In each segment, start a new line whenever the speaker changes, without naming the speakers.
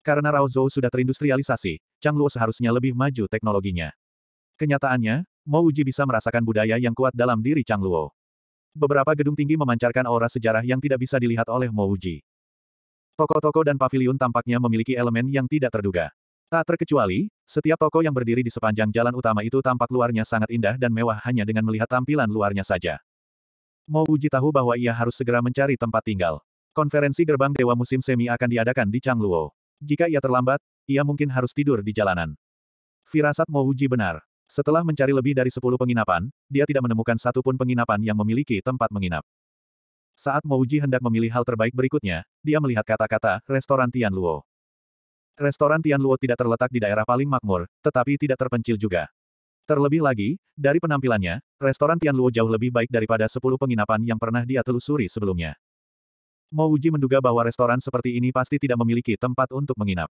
Karena Rao Zhou sudah terindustrialisasi, Chang Luo seharusnya lebih maju teknologinya. Kenyataannya, Mo Uji bisa merasakan budaya yang kuat dalam diri Chang Luo. Beberapa gedung tinggi memancarkan aura sejarah yang tidak bisa dilihat oleh Mo Uji. Toko-toko dan pavilion tampaknya memiliki elemen yang tidak terduga. Tak terkecuali, setiap toko yang berdiri di sepanjang jalan utama itu tampak luarnya sangat indah dan mewah hanya dengan melihat tampilan luarnya saja. Mo Uji tahu bahwa ia harus segera mencari tempat tinggal. Konferensi gerbang Dewa Musim Semi akan diadakan di Changluo. Jika ia terlambat, ia mungkin harus tidur di jalanan. Firasat Mouji benar. Setelah mencari lebih dari sepuluh penginapan, dia tidak menemukan satupun penginapan yang memiliki tempat menginap. Saat Mouji hendak memilih hal terbaik berikutnya, dia melihat kata-kata restoran Tian Luo. Restoran Tian Luo tidak terletak di daerah paling makmur, tetapi tidak terpencil juga. Terlebih lagi, dari penampilannya, restoran Tian Luo jauh lebih baik daripada sepuluh penginapan yang pernah dia telusuri sebelumnya. Mo Uji menduga bahwa restoran seperti ini pasti tidak memiliki tempat untuk menginap.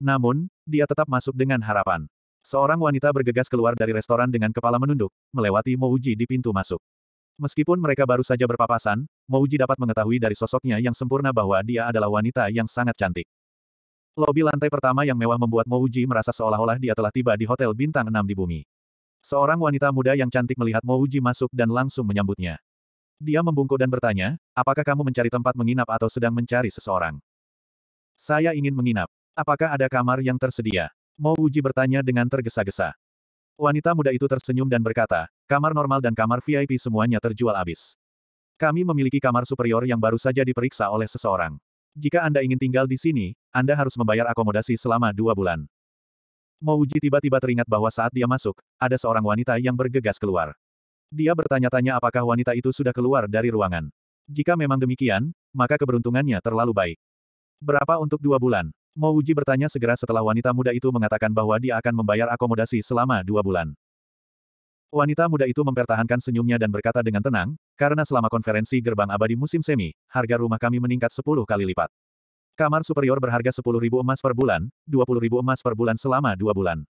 Namun, dia tetap masuk dengan harapan. Seorang wanita bergegas keluar dari restoran dengan kepala menunduk, melewati Mo Uji di pintu masuk. Meskipun mereka baru saja berpapasan, Mo Uji dapat mengetahui dari sosoknya yang sempurna bahwa dia adalah wanita yang sangat cantik. Lobi lantai pertama yang mewah membuat Mo Uji merasa seolah-olah dia telah tiba di Hotel Bintang 6 di bumi. Seorang wanita muda yang cantik melihat Mo Uji masuk dan langsung menyambutnya. Dia membungkuk dan bertanya, apakah kamu mencari tempat menginap atau sedang mencari seseorang? Saya ingin menginap. Apakah ada kamar yang tersedia? Mo Uji bertanya dengan tergesa-gesa. Wanita muda itu tersenyum dan berkata, kamar normal dan kamar VIP semuanya terjual habis. Kami memiliki kamar superior yang baru saja diperiksa oleh seseorang. Jika Anda ingin tinggal di sini, Anda harus membayar akomodasi selama dua bulan. Mo tiba-tiba teringat bahwa saat dia masuk, ada seorang wanita yang bergegas keluar. Dia bertanya-tanya apakah wanita itu sudah keluar dari ruangan. Jika memang demikian, maka keberuntungannya terlalu baik. Berapa untuk dua bulan? Mo Wuji bertanya segera setelah wanita muda itu mengatakan bahwa dia akan membayar akomodasi selama dua bulan. Wanita muda itu mempertahankan senyumnya dan berkata dengan tenang, karena selama konferensi gerbang abadi musim semi, harga rumah kami meningkat 10 kali lipat. Kamar superior berharga ribu emas per bulan, ribu emas per bulan selama dua bulan.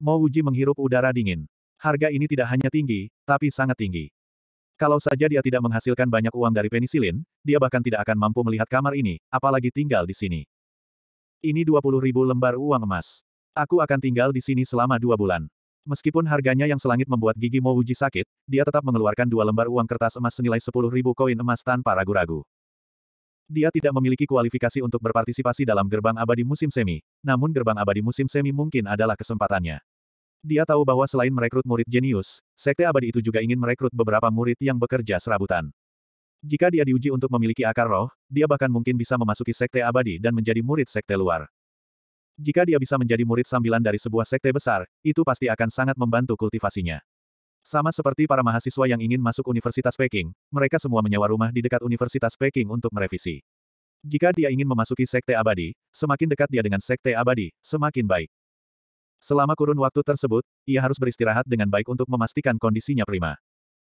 Mo Wuji menghirup udara dingin. Harga ini tidak hanya tinggi, tapi sangat tinggi. Kalau saja dia tidak menghasilkan banyak uang dari penisilin, dia bahkan tidak akan mampu melihat kamar ini, apalagi tinggal di sini. Ini 20 ribu lembar uang emas. Aku akan tinggal di sini selama dua bulan. Meskipun harganya yang selangit membuat gigi Uji sakit, dia tetap mengeluarkan dua lembar uang kertas emas senilai 10 ribu koin emas tanpa ragu-ragu. Dia tidak memiliki kualifikasi untuk berpartisipasi dalam gerbang abadi musim semi, namun gerbang abadi musim semi mungkin adalah kesempatannya. Dia tahu bahwa selain merekrut murid jenius, sekte abadi itu juga ingin merekrut beberapa murid yang bekerja serabutan. Jika dia diuji untuk memiliki akar roh, dia bahkan mungkin bisa memasuki sekte abadi dan menjadi murid sekte luar. Jika dia bisa menjadi murid sambilan dari sebuah sekte besar, itu pasti akan sangat membantu kultivasinya. Sama seperti para mahasiswa yang ingin masuk Universitas Peking, mereka semua menyewa rumah di dekat Universitas Peking untuk merevisi. Jika dia ingin memasuki sekte abadi, semakin dekat dia dengan sekte abadi, semakin baik. Selama kurun waktu tersebut, ia harus beristirahat dengan baik untuk memastikan kondisinya prima.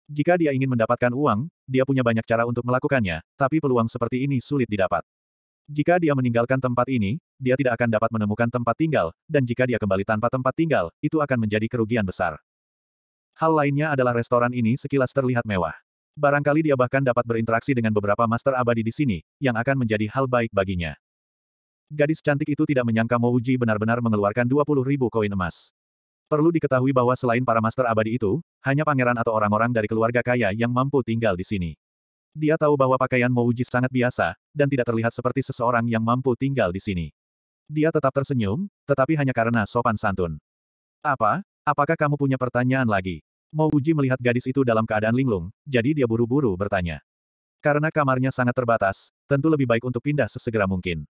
Jika dia ingin mendapatkan uang, dia punya banyak cara untuk melakukannya, tapi peluang seperti ini sulit didapat. Jika dia meninggalkan tempat ini, dia tidak akan dapat menemukan tempat tinggal, dan jika dia kembali tanpa tempat tinggal, itu akan menjadi kerugian besar. Hal lainnya adalah restoran ini sekilas terlihat mewah. Barangkali dia bahkan dapat berinteraksi dengan beberapa master abadi di sini, yang akan menjadi hal baik baginya. Gadis cantik itu tidak menyangka Mo Uji benar-benar mengeluarkan 20 ribu koin emas. Perlu diketahui bahwa selain para master abadi itu, hanya pangeran atau orang-orang dari keluarga kaya yang mampu tinggal di sini. Dia tahu bahwa pakaian Mo Uji sangat biasa, dan tidak terlihat seperti seseorang yang mampu tinggal di sini. Dia tetap tersenyum, tetapi hanya karena sopan santun. Apa? Apakah kamu punya pertanyaan lagi? Mo Uji melihat gadis itu dalam keadaan linglung, jadi dia buru-buru bertanya. Karena kamarnya sangat terbatas, tentu lebih baik untuk pindah sesegera mungkin.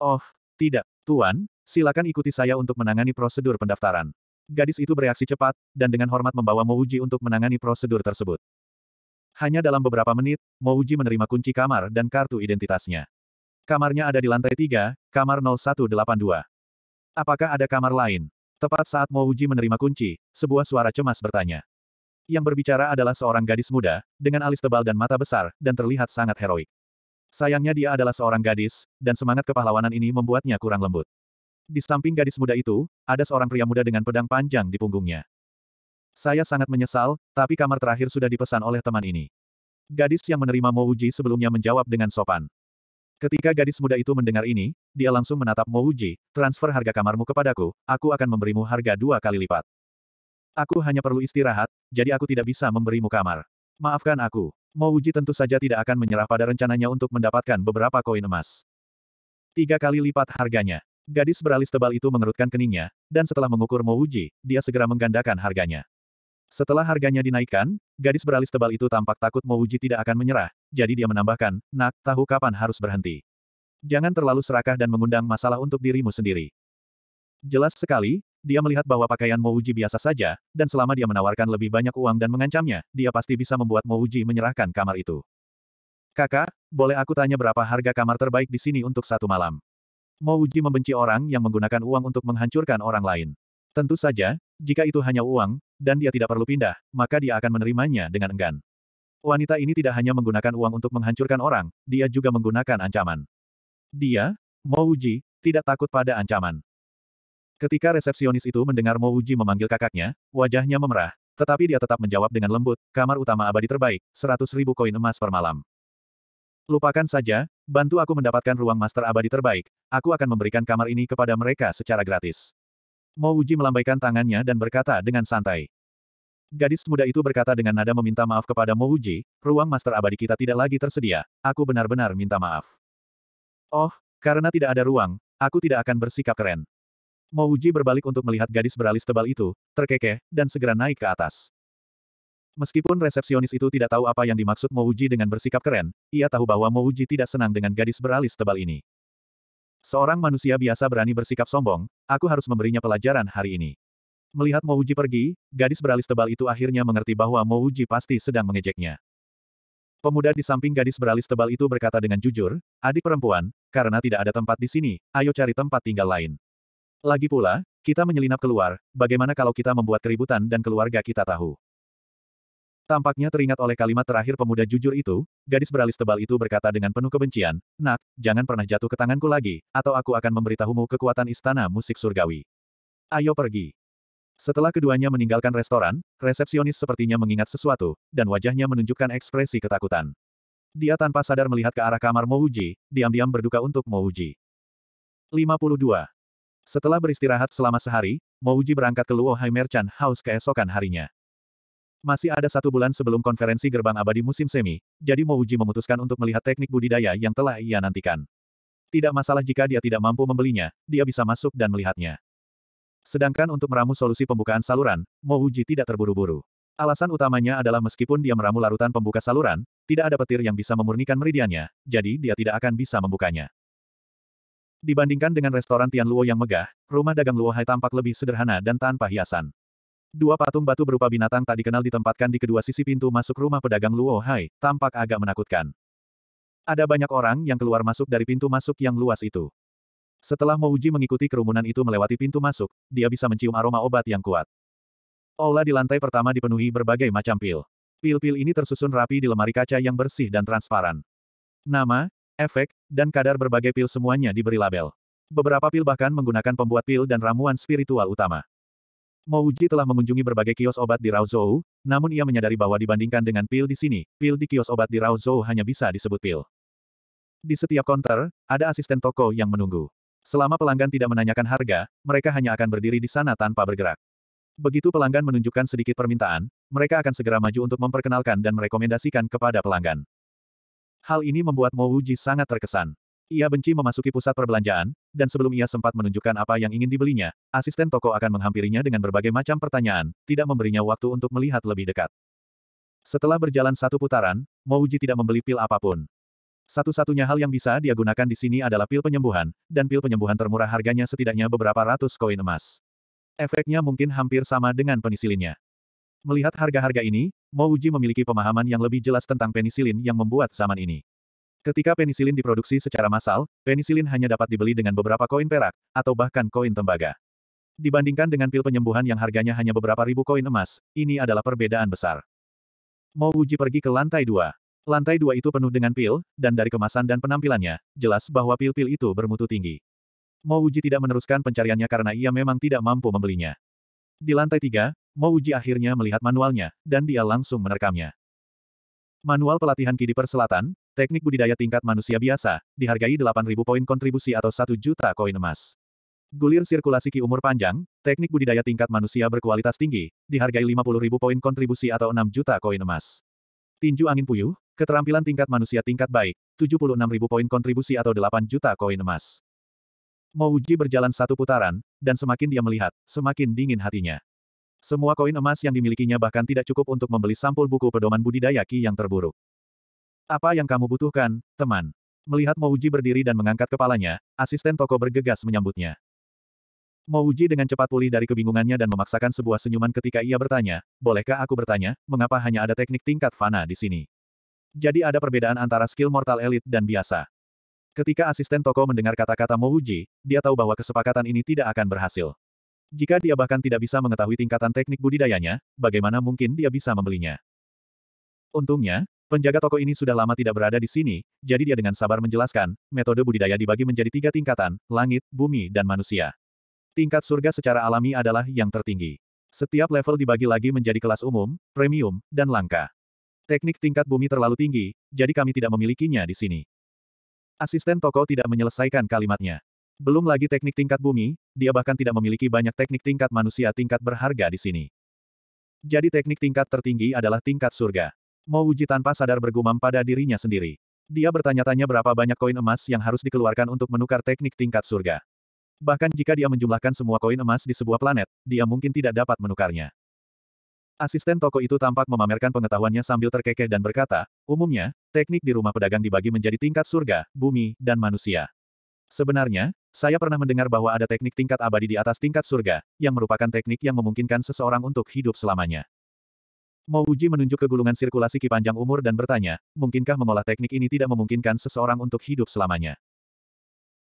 Oh, tidak, Tuan, silakan ikuti saya untuk menangani prosedur pendaftaran. Gadis itu bereaksi cepat, dan dengan hormat membawa Mouji untuk menangani prosedur tersebut. Hanya dalam beberapa menit, Mouji menerima kunci kamar dan kartu identitasnya. Kamarnya ada di lantai 3, kamar 0182. Apakah ada kamar lain? Tepat saat Mouji menerima kunci, sebuah suara cemas bertanya. Yang berbicara adalah seorang gadis muda, dengan alis tebal dan mata besar, dan terlihat sangat heroik. Sayangnya dia adalah seorang gadis, dan semangat kepahlawanan ini membuatnya kurang lembut. Di samping gadis muda itu, ada seorang pria muda dengan pedang panjang di punggungnya. Saya sangat menyesal, tapi kamar terakhir sudah dipesan oleh teman ini. Gadis yang menerima Mouji sebelumnya menjawab dengan sopan. Ketika gadis muda itu mendengar ini, dia langsung menatap Mouji, transfer harga kamarmu kepadaku, aku akan memberimu harga dua kali lipat. Aku hanya perlu istirahat, jadi aku tidak bisa memberimu kamar. Maafkan aku. Mo Uji tentu saja tidak akan menyerah pada rencananya untuk mendapatkan beberapa koin emas. Tiga kali lipat harganya. Gadis beralis tebal itu mengerutkan keningnya, dan setelah mengukur Mo Uji, dia segera menggandakan harganya. Setelah harganya dinaikkan, gadis beralis tebal itu tampak takut Mo Uji tidak akan menyerah, jadi dia menambahkan, nak, tahu kapan harus berhenti. Jangan terlalu serakah dan mengundang masalah untuk dirimu sendiri. Jelas sekali, dia melihat bahwa pakaian Mouji biasa saja, dan selama dia menawarkan lebih banyak uang dan mengancamnya, dia pasti bisa membuat Mouji menyerahkan kamar itu. Kakak, boleh aku tanya berapa harga kamar terbaik di sini untuk satu malam? Mouji membenci orang yang menggunakan uang untuk menghancurkan orang lain. Tentu saja, jika itu hanya uang, dan dia tidak perlu pindah, maka dia akan menerimanya dengan enggan. Wanita ini tidak hanya menggunakan uang untuk menghancurkan orang, dia juga menggunakan ancaman. Dia, Mouji, tidak takut pada ancaman. Ketika resepsionis itu mendengar Mo Uji memanggil kakaknya, wajahnya memerah, tetapi dia tetap menjawab dengan lembut, kamar utama abadi terbaik, 100 ribu koin emas per malam. Lupakan saja, bantu aku mendapatkan ruang master abadi terbaik, aku akan memberikan kamar ini kepada mereka secara gratis. Mo Uji melambaikan tangannya dan berkata dengan santai. Gadis muda itu berkata dengan nada meminta maaf kepada Mo Uji. ruang master abadi kita tidak lagi tersedia, aku benar-benar minta maaf. Oh, karena tidak ada ruang, aku tidak akan bersikap keren. Mo Uji berbalik untuk melihat gadis beralis tebal itu, terkekeh, dan segera naik ke atas. Meskipun resepsionis itu tidak tahu apa yang dimaksud Mo Uji dengan bersikap keren, ia tahu bahwa Mo Uji tidak senang dengan gadis beralis tebal ini. Seorang manusia biasa berani bersikap sombong, aku harus memberinya pelajaran hari ini. Melihat Mo Uji pergi, gadis beralis tebal itu akhirnya mengerti bahwa Mo Uji pasti sedang mengejeknya. Pemuda di samping gadis beralis tebal itu berkata dengan jujur, adik perempuan, karena tidak ada tempat di sini, ayo cari tempat tinggal lain. Lagi pula, kita menyelinap keluar, bagaimana kalau kita membuat keributan dan keluarga kita tahu? Tampaknya teringat oleh kalimat terakhir pemuda jujur itu, gadis beralis tebal itu berkata dengan penuh kebencian, Nak, jangan pernah jatuh ke tanganku lagi, atau aku akan memberitahumu kekuatan istana musik surgawi. Ayo pergi. Setelah keduanya meninggalkan restoran, resepsionis sepertinya mengingat sesuatu, dan wajahnya menunjukkan ekspresi ketakutan. Dia tanpa sadar melihat ke arah kamar Mouji, diam-diam berduka untuk Mouji. 52. Setelah beristirahat selama sehari, Mouji berangkat ke Luohai Merchant House keesokan harinya. Masih ada satu bulan sebelum konferensi gerbang abadi musim semi, jadi Mouji memutuskan untuk melihat teknik budidaya yang telah ia nantikan. Tidak masalah jika dia tidak mampu membelinya, dia bisa masuk dan melihatnya. Sedangkan untuk meramu solusi pembukaan saluran, Mouji tidak terburu-buru. Alasan utamanya adalah meskipun dia meramu larutan pembuka saluran, tidak ada petir yang bisa memurnikan meridiannya, jadi dia tidak akan bisa membukanya. Dibandingkan dengan restoran Tian Luo yang megah, rumah dagang Luo Hai tampak lebih sederhana dan tanpa hiasan. Dua patung batu berupa binatang tak dikenal ditempatkan di kedua sisi pintu masuk rumah pedagang Luo Hai, tampak agak menakutkan. Ada banyak orang yang keluar masuk dari pintu masuk yang luas itu. Setelah Mouji mengikuti kerumunan itu melewati pintu masuk, dia bisa mencium aroma obat yang kuat. Aula di lantai pertama dipenuhi berbagai macam pil. Pil-pil ini tersusun rapi di lemari kaca yang bersih dan transparan. Nama, efek, dan kadar berbagai pil semuanya diberi label. Beberapa pil bahkan menggunakan pembuat pil dan ramuan spiritual utama. Mouji telah mengunjungi berbagai kios obat di Raozhou, namun ia menyadari bahwa dibandingkan dengan pil di sini, pil di kios obat di Raozhou hanya bisa disebut pil. Di setiap konter, ada asisten toko yang menunggu. Selama pelanggan tidak menanyakan harga, mereka hanya akan berdiri di sana tanpa bergerak. Begitu pelanggan menunjukkan sedikit permintaan, mereka akan segera maju untuk memperkenalkan dan merekomendasikan kepada pelanggan. Hal ini membuat Mo Wuji sangat terkesan. Ia benci memasuki pusat perbelanjaan, dan sebelum ia sempat menunjukkan apa yang ingin dibelinya, asisten toko akan menghampirinya dengan berbagai macam pertanyaan, tidak memberinya waktu untuk melihat lebih dekat. Setelah berjalan satu putaran, Wuji tidak membeli pil apapun. Satu-satunya hal yang bisa dia gunakan di sini adalah pil penyembuhan, dan pil penyembuhan termurah harganya setidaknya beberapa ratus koin emas. Efeknya mungkin hampir sama dengan penisilinnya. Melihat harga-harga ini, Mo Uji memiliki pemahaman yang lebih jelas tentang penisilin yang membuat zaman ini. Ketika penisilin diproduksi secara massal, penisilin hanya dapat dibeli dengan beberapa koin perak, atau bahkan koin tembaga. Dibandingkan dengan pil penyembuhan yang harganya hanya beberapa ribu koin emas, ini adalah perbedaan besar. Mo Uji pergi ke lantai dua. Lantai dua itu penuh dengan pil, dan dari kemasan dan penampilannya, jelas bahwa pil-pil itu bermutu tinggi. Mo Uji tidak meneruskan pencariannya karena ia memang tidak mampu membelinya. Di lantai tiga, Mo Uji akhirnya melihat manualnya, dan dia langsung menerkamnya. Manual pelatihan Kidiper Perselatan, teknik budidaya tingkat manusia biasa, dihargai 8.000 poin kontribusi atau 1 juta koin emas. Gulir sirkulasi Ki umur panjang, teknik budidaya tingkat manusia berkualitas tinggi, dihargai 50.000 poin kontribusi atau 6 juta koin emas. Tinju angin puyuh, keterampilan tingkat manusia tingkat baik, 76.000 poin kontribusi atau 8 juta koin emas. uji berjalan satu putaran, dan semakin dia melihat, semakin dingin hatinya. Semua koin emas yang dimilikinya bahkan tidak cukup untuk membeli sampul buku pedoman budidaya ki yang terburuk. Apa yang kamu butuhkan, teman? Melihat Mouji berdiri dan mengangkat kepalanya, asisten toko bergegas menyambutnya. Mouji dengan cepat pulih dari kebingungannya dan memaksakan sebuah senyuman ketika ia bertanya, bolehkah aku bertanya, mengapa hanya ada teknik tingkat fana di sini? Jadi ada perbedaan antara skill mortal elite dan biasa. Ketika asisten toko mendengar kata-kata Mouji, dia tahu bahwa kesepakatan ini tidak akan berhasil. Jika dia bahkan tidak bisa mengetahui tingkatan teknik budidayanya, bagaimana mungkin dia bisa membelinya? Untungnya, penjaga toko ini sudah lama tidak berada di sini, jadi dia dengan sabar menjelaskan, metode budidaya dibagi menjadi tiga tingkatan, langit, bumi dan manusia. Tingkat surga secara alami adalah yang tertinggi. Setiap level dibagi lagi menjadi kelas umum, premium, dan langka. Teknik tingkat bumi terlalu tinggi, jadi kami tidak memilikinya di sini. Asisten toko tidak menyelesaikan kalimatnya. Belum lagi teknik tingkat bumi, dia bahkan tidak memiliki banyak teknik tingkat manusia tingkat berharga di sini. Jadi teknik tingkat tertinggi adalah tingkat surga. uji tanpa sadar bergumam pada dirinya sendiri. Dia bertanya-tanya berapa banyak koin emas yang harus dikeluarkan untuk menukar teknik tingkat surga. Bahkan jika dia menjumlahkan semua koin emas di sebuah planet, dia mungkin tidak dapat menukarnya. Asisten toko itu tampak memamerkan pengetahuannya sambil terkekeh dan berkata, umumnya, teknik di rumah pedagang dibagi menjadi tingkat surga, bumi, dan manusia. Sebenarnya, saya pernah mendengar bahwa ada teknik tingkat abadi di atas tingkat surga, yang merupakan teknik yang memungkinkan seseorang untuk hidup selamanya. Mo Uji menunjuk ke gulungan sirkulasi ki panjang umur dan bertanya, mungkinkah mengolah teknik ini tidak memungkinkan seseorang untuk hidup selamanya?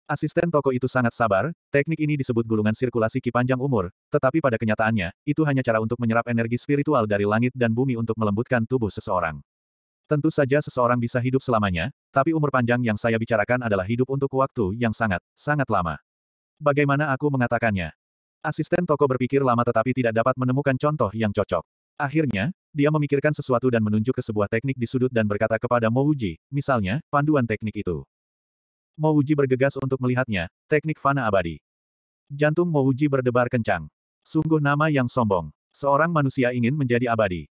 Asisten toko itu sangat sabar, teknik ini disebut gulungan sirkulasi ki panjang umur, tetapi pada kenyataannya, itu hanya cara untuk menyerap energi spiritual dari langit dan bumi untuk melembutkan tubuh seseorang. Tentu saja seseorang bisa hidup selamanya, tapi umur panjang yang saya bicarakan adalah hidup untuk waktu yang sangat, sangat lama. Bagaimana aku mengatakannya? Asisten toko berpikir lama tetapi tidak dapat menemukan contoh yang cocok. Akhirnya, dia memikirkan sesuatu dan menunjuk ke sebuah teknik di sudut dan berkata kepada Mouji, misalnya, panduan teknik itu. Mouji bergegas untuk melihatnya, teknik fana abadi. Jantung Mouji berdebar kencang. Sungguh nama yang sombong. Seorang manusia ingin menjadi abadi.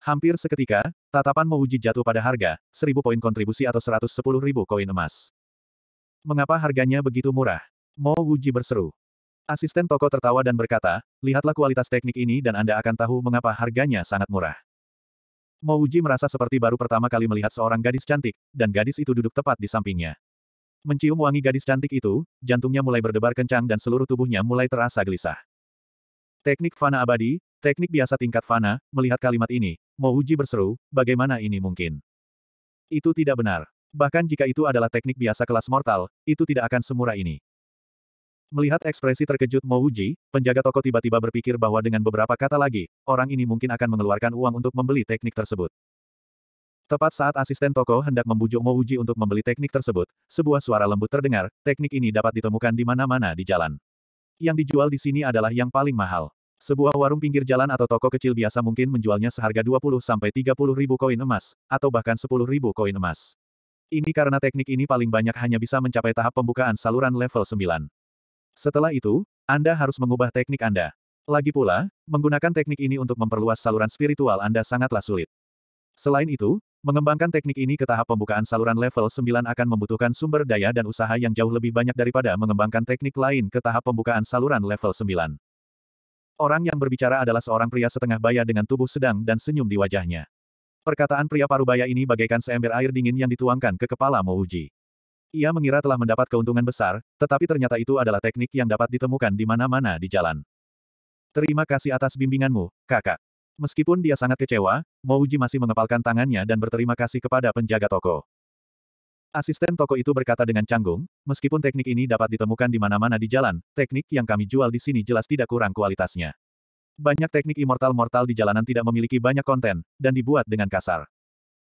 Hampir seketika, tatapan Mouji jatuh pada harga, 1000 poin kontribusi atau 110 ribu koin emas. Mengapa harganya begitu murah? Mouji berseru. Asisten toko tertawa dan berkata, lihatlah kualitas teknik ini dan Anda akan tahu mengapa harganya sangat murah. Mouji merasa seperti baru pertama kali melihat seorang gadis cantik, dan gadis itu duduk tepat di sampingnya. Mencium wangi gadis cantik itu, jantungnya mulai berdebar kencang dan seluruh tubuhnya mulai terasa gelisah. Teknik fana abadi, Teknik biasa tingkat fana, melihat kalimat ini, Mouji berseru, bagaimana ini mungkin? Itu tidak benar. Bahkan jika itu adalah teknik biasa kelas mortal, itu tidak akan semurah ini. Melihat ekspresi terkejut Mouji, penjaga toko tiba-tiba berpikir bahwa dengan beberapa kata lagi, orang ini mungkin akan mengeluarkan uang untuk membeli teknik tersebut. Tepat saat asisten toko hendak membujuk Mouji untuk membeli teknik tersebut, sebuah suara lembut terdengar, teknik ini dapat ditemukan di mana-mana di jalan. Yang dijual di sini adalah yang paling mahal. Sebuah warung pinggir jalan atau toko kecil biasa mungkin menjualnya seharga 20-30 ribu koin emas, atau bahkan 10 ribu koin emas. Ini karena teknik ini paling banyak hanya bisa mencapai tahap pembukaan saluran level 9. Setelah itu, Anda harus mengubah teknik Anda. Lagi pula, menggunakan teknik ini untuk memperluas saluran spiritual Anda sangatlah sulit. Selain itu, mengembangkan teknik ini ke tahap pembukaan saluran level 9 akan membutuhkan sumber daya dan usaha yang jauh lebih banyak daripada mengembangkan teknik lain ke tahap pembukaan saluran level 9. Orang yang berbicara adalah seorang pria setengah baya dengan tubuh sedang dan senyum di wajahnya. Perkataan pria parubaya ini bagaikan seember air dingin yang dituangkan ke kepala Mouji. Ia mengira telah mendapat keuntungan besar, tetapi ternyata itu adalah teknik yang dapat ditemukan di mana-mana di jalan. Terima kasih atas bimbinganmu, kakak. Meskipun dia sangat kecewa, Mouji masih mengepalkan tangannya dan berterima kasih kepada penjaga toko. Asisten toko itu berkata dengan canggung, meskipun teknik ini dapat ditemukan di mana-mana di jalan, teknik yang kami jual di sini jelas tidak kurang kualitasnya. Banyak teknik immortal-mortal di jalanan tidak memiliki banyak konten, dan dibuat dengan kasar.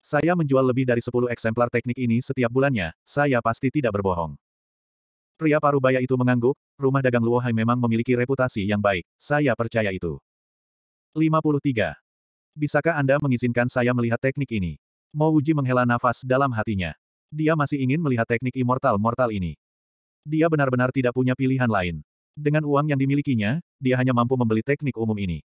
Saya menjual lebih dari 10 eksemplar teknik ini setiap bulannya, saya pasti tidak berbohong. Pria parubaya itu mengangguk, rumah dagang Luohai memang memiliki reputasi yang baik, saya percaya itu. 53. Bisakah Anda mengizinkan saya melihat teknik ini? Mo Uji menghela nafas dalam hatinya. Dia masih ingin melihat teknik immortal-mortal ini. Dia benar-benar tidak punya pilihan lain. Dengan uang yang dimilikinya, dia hanya mampu membeli teknik umum ini.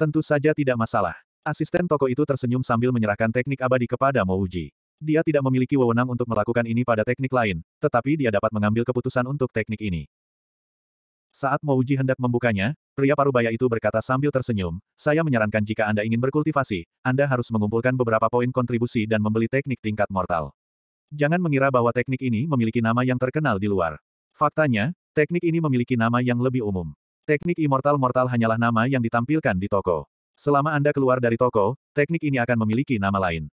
Tentu saja tidak masalah. Asisten toko itu tersenyum sambil menyerahkan teknik abadi kepada Mouji. Dia tidak memiliki wewenang untuk melakukan ini pada teknik lain, tetapi dia dapat mengambil keputusan untuk teknik ini. Saat Mouji hendak membukanya, pria parubaya itu berkata sambil tersenyum, saya menyarankan jika Anda ingin berkultivasi, Anda harus mengumpulkan beberapa poin kontribusi dan membeli teknik tingkat mortal. Jangan mengira bahwa teknik ini memiliki nama yang terkenal di luar. Faktanya, teknik ini memiliki nama yang lebih umum. Teknik Immortal Mortal hanyalah nama yang ditampilkan di toko. Selama Anda keluar dari toko, teknik ini akan memiliki nama lain.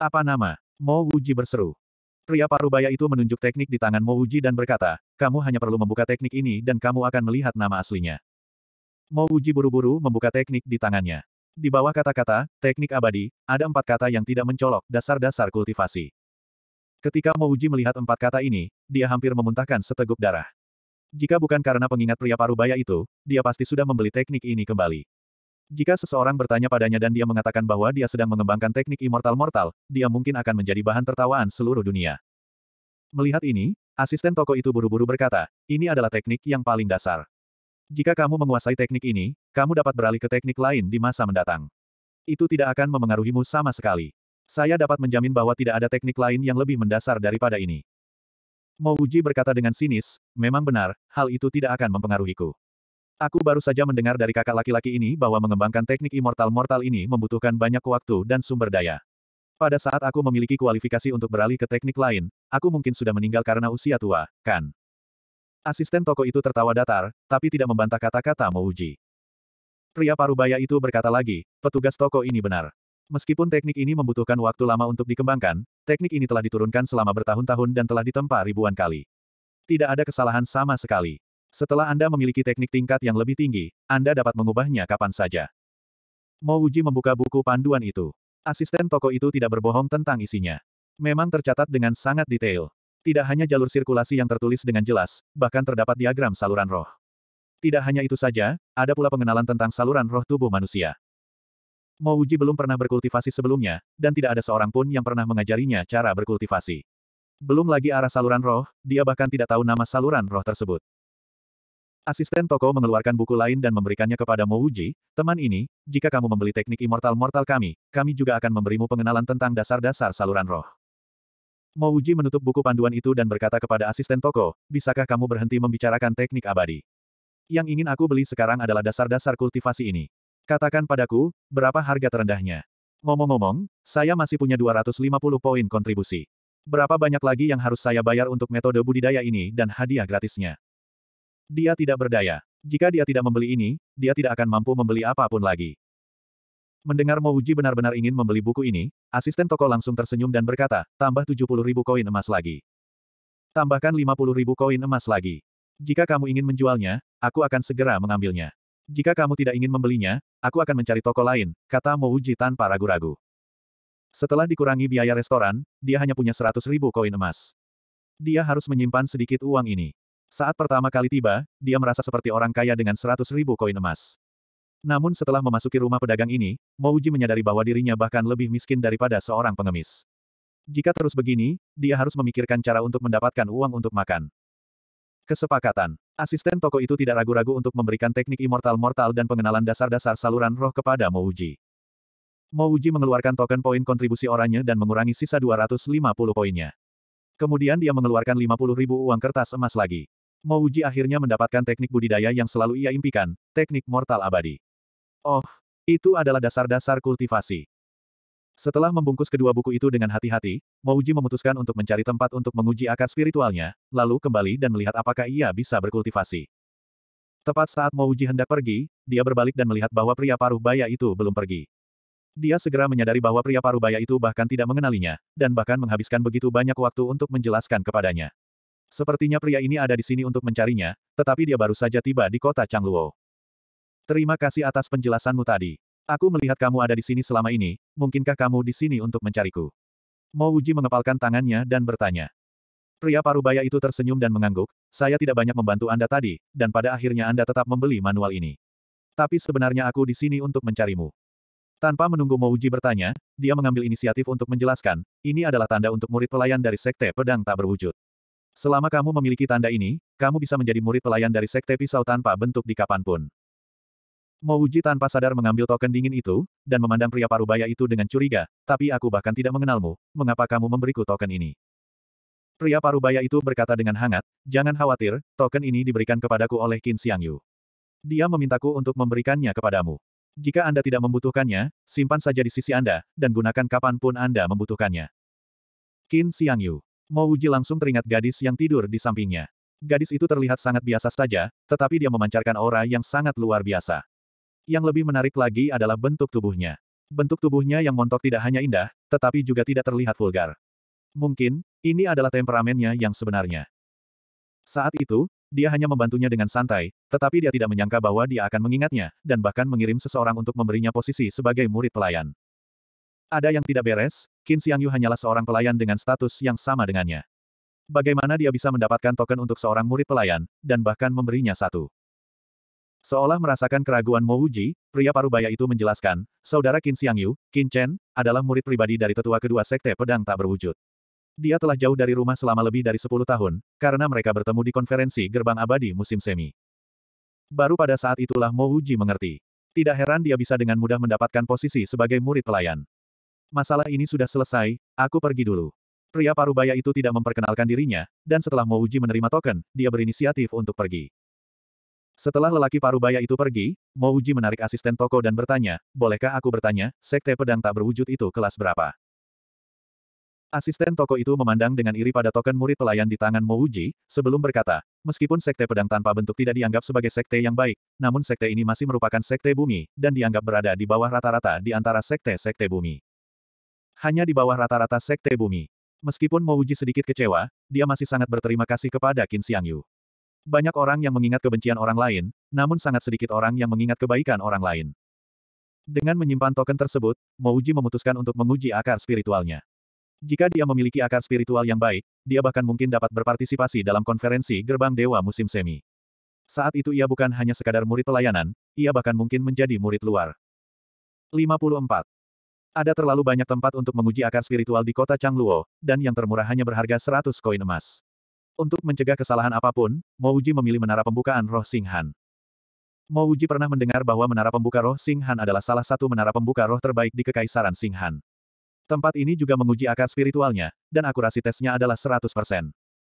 Apa nama? Mo Wuji berseru. Pria parubaya itu menunjuk teknik di tangan Mo Wuji dan berkata, kamu hanya perlu membuka teknik ini dan kamu akan melihat nama aslinya. Mo Wuji buru-buru membuka teknik di tangannya. Di bawah kata-kata, teknik abadi, ada empat kata yang tidak mencolok, dasar-dasar kultivasi. Ketika Mouji melihat empat kata ini, dia hampir memuntahkan seteguk darah. Jika bukan karena pengingat pria parubaya itu, dia pasti sudah membeli teknik ini kembali. Jika seseorang bertanya padanya dan dia mengatakan bahwa dia sedang mengembangkan teknik Immortal Mortal, dia mungkin akan menjadi bahan tertawaan seluruh dunia. Melihat ini, asisten toko itu buru-buru berkata, ini adalah teknik yang paling dasar. Jika kamu menguasai teknik ini, kamu dapat beralih ke teknik lain di masa mendatang. Itu tidak akan memengaruhimu sama sekali. Saya dapat menjamin bahwa tidak ada teknik lain yang lebih mendasar daripada ini. Mo Uji berkata dengan sinis, memang benar, hal itu tidak akan mempengaruhiku. Aku baru saja mendengar dari kakak laki-laki ini bahwa mengembangkan teknik immortal-mortal ini membutuhkan banyak waktu dan sumber daya. Pada saat aku memiliki kualifikasi untuk beralih ke teknik lain, aku mungkin sudah meninggal karena usia tua, kan? Asisten toko itu tertawa datar, tapi tidak membantah kata-kata Mouji. Pria parubaya itu berkata lagi, petugas toko ini benar. Meskipun teknik ini membutuhkan waktu lama untuk dikembangkan, teknik ini telah diturunkan selama bertahun-tahun dan telah ditempa ribuan kali. Tidak ada kesalahan sama sekali. Setelah Anda memiliki teknik tingkat yang lebih tinggi, Anda dapat mengubahnya kapan saja. Mouji membuka buku panduan itu. Asisten toko itu tidak berbohong tentang isinya. Memang tercatat dengan sangat detail. Tidak hanya jalur sirkulasi yang tertulis dengan jelas, bahkan terdapat diagram saluran roh. Tidak hanya itu saja, ada pula pengenalan tentang saluran roh tubuh manusia. Mo Uji belum pernah berkultivasi sebelumnya, dan tidak ada seorang pun yang pernah mengajarinya cara berkultivasi. Belum lagi arah saluran roh, dia bahkan tidak tahu nama saluran roh tersebut. Asisten toko mengeluarkan buku lain dan memberikannya kepada Mo Uji, teman ini, jika kamu membeli teknik immortal-mortal kami, kami juga akan memberimu pengenalan tentang dasar-dasar saluran roh. Mo Uji menutup buku panduan itu dan berkata kepada asisten toko, bisakah kamu berhenti membicarakan teknik abadi? Yang ingin aku beli sekarang adalah dasar-dasar kultivasi ini. Katakan padaku, berapa harga terendahnya? Ngomong-ngomong, saya masih punya 250 poin kontribusi. Berapa banyak lagi yang harus saya bayar untuk metode budidaya ini dan hadiah gratisnya? Dia tidak berdaya. Jika dia tidak membeli ini, dia tidak akan mampu membeli apapun lagi. Mendengar Mouji benar-benar ingin membeli buku ini, asisten toko langsung tersenyum dan berkata, tambah 70 ribu koin emas lagi. Tambahkan 50 ribu koin emas lagi. Jika kamu ingin menjualnya, aku akan segera mengambilnya. Jika kamu tidak ingin membelinya, aku akan mencari toko lain, kata Mouji tanpa ragu-ragu. Setelah dikurangi biaya restoran, dia hanya punya 100 ribu koin emas. Dia harus menyimpan sedikit uang ini. Saat pertama kali tiba, dia merasa seperti orang kaya dengan 100 ribu koin emas. Namun setelah memasuki rumah pedagang ini, Mouji menyadari bahwa dirinya bahkan lebih miskin daripada seorang pengemis. Jika terus begini, dia harus memikirkan cara untuk mendapatkan uang untuk makan. Kesepakatan. Asisten toko itu tidak ragu-ragu untuk memberikan teknik immortal-mortal dan pengenalan dasar-dasar saluran roh kepada Mouji. Mouji mengeluarkan token poin kontribusi orangnya dan mengurangi sisa 250 poinnya. Kemudian dia mengeluarkan 50 ribu uang kertas emas lagi. Mouji akhirnya mendapatkan teknik budidaya yang selalu ia impikan, teknik mortal abadi. Oh, itu adalah dasar-dasar kultivasi. Setelah membungkus kedua buku itu dengan hati-hati, Mouji memutuskan untuk mencari tempat untuk menguji akar spiritualnya, lalu kembali dan melihat apakah ia bisa berkultivasi. Tepat saat Mouji hendak pergi, dia berbalik dan melihat bahwa pria paruh baya itu belum pergi. Dia segera menyadari bahwa pria paruh baya itu bahkan tidak mengenalinya, dan bahkan menghabiskan begitu banyak waktu untuk menjelaskan kepadanya. Sepertinya pria ini ada di sini untuk mencarinya, tetapi dia baru saja tiba di kota Changluo. Terima kasih atas penjelasanmu tadi. Aku melihat kamu ada di sini selama ini, mungkinkah kamu di sini untuk mencariku? Mo mengepalkan tangannya dan bertanya. Pria parubaya itu tersenyum dan mengangguk, saya tidak banyak membantu Anda tadi, dan pada akhirnya Anda tetap membeli manual ini. Tapi sebenarnya aku di sini untuk mencarimu. Tanpa menunggu Mouji bertanya, dia mengambil inisiatif untuk menjelaskan, ini adalah tanda untuk murid pelayan dari Sekte Pedang Tak Berwujud. Selama kamu memiliki tanda ini, kamu bisa menjadi murid pelayan dari Sekte Pisau tanpa bentuk di kapanpun. Mo tanpa sadar mengambil token dingin itu, dan memandang pria parubaya itu dengan curiga, tapi aku bahkan tidak mengenalmu, mengapa kamu memberiku token ini? Pria parubaya itu berkata dengan hangat, jangan khawatir, token ini diberikan kepadaku oleh Qin Xiangyu. Dia memintaku untuk memberikannya kepadamu. Jika Anda tidak membutuhkannya, simpan saja di sisi Anda, dan gunakan kapanpun Anda membutuhkannya. Qin Xiangyu. Mo langsung teringat gadis yang tidur di sampingnya. Gadis itu terlihat sangat biasa saja, tetapi dia memancarkan aura yang sangat luar biasa. Yang lebih menarik lagi adalah bentuk tubuhnya. Bentuk tubuhnya yang montok tidak hanya indah, tetapi juga tidak terlihat vulgar. Mungkin, ini adalah temperamennya yang sebenarnya. Saat itu, dia hanya membantunya dengan santai, tetapi dia tidak menyangka bahwa dia akan mengingatnya, dan bahkan mengirim seseorang untuk memberinya posisi sebagai murid pelayan. Ada yang tidak beres, Qin Yu hanyalah seorang pelayan dengan status yang sama dengannya. Bagaimana dia bisa mendapatkan token untuk seorang murid pelayan, dan bahkan memberinya satu. Seolah merasakan keraguan Mo Mouji, pria parubaya itu menjelaskan, saudara Qin Xiangyu, Qin Chen, adalah murid pribadi dari tetua kedua sekte pedang tak berwujud. Dia telah jauh dari rumah selama lebih dari 10 tahun, karena mereka bertemu di konferensi gerbang abadi musim semi. Baru pada saat itulah Mo Mouji mengerti. Tidak heran dia bisa dengan mudah mendapatkan posisi sebagai murid pelayan. Masalah ini sudah selesai, aku pergi dulu. Pria parubaya itu tidak memperkenalkan dirinya, dan setelah Mo Mouji menerima token, dia berinisiatif untuk pergi. Setelah lelaki parubaya itu pergi, Mouji menarik asisten toko dan bertanya, bolehkah aku bertanya, sekte pedang tak berwujud itu kelas berapa? Asisten toko itu memandang dengan iri pada token murid pelayan di tangan Mouji, sebelum berkata, meskipun sekte pedang tanpa bentuk tidak dianggap sebagai sekte yang baik, namun sekte ini masih merupakan sekte bumi, dan dianggap berada di bawah rata-rata di antara sekte-sekte bumi. Hanya di bawah rata-rata sekte bumi. Meskipun Mouji sedikit kecewa, dia masih sangat berterima kasih kepada Qin Xiangyu. Banyak orang yang mengingat kebencian orang lain, namun sangat sedikit orang yang mengingat kebaikan orang lain. Dengan menyimpan token tersebut, Mouji memutuskan untuk menguji akar spiritualnya. Jika dia memiliki akar spiritual yang baik, dia bahkan mungkin dapat berpartisipasi dalam konferensi gerbang dewa musim semi. Saat itu ia bukan hanya sekadar murid pelayanan, ia bahkan mungkin menjadi murid luar. 54. Ada terlalu banyak tempat untuk menguji akar spiritual di kota Changluo, dan yang termurah hanya berharga 100 koin emas. Untuk mencegah kesalahan apapun, Mouji memilih menara pembukaan roh Singhan. Mouji pernah mendengar bahwa menara pembuka roh Singhan adalah salah satu menara pembuka roh terbaik di Kekaisaran Singhan. Tempat ini juga menguji akar spiritualnya, dan akurasi tesnya adalah 100%.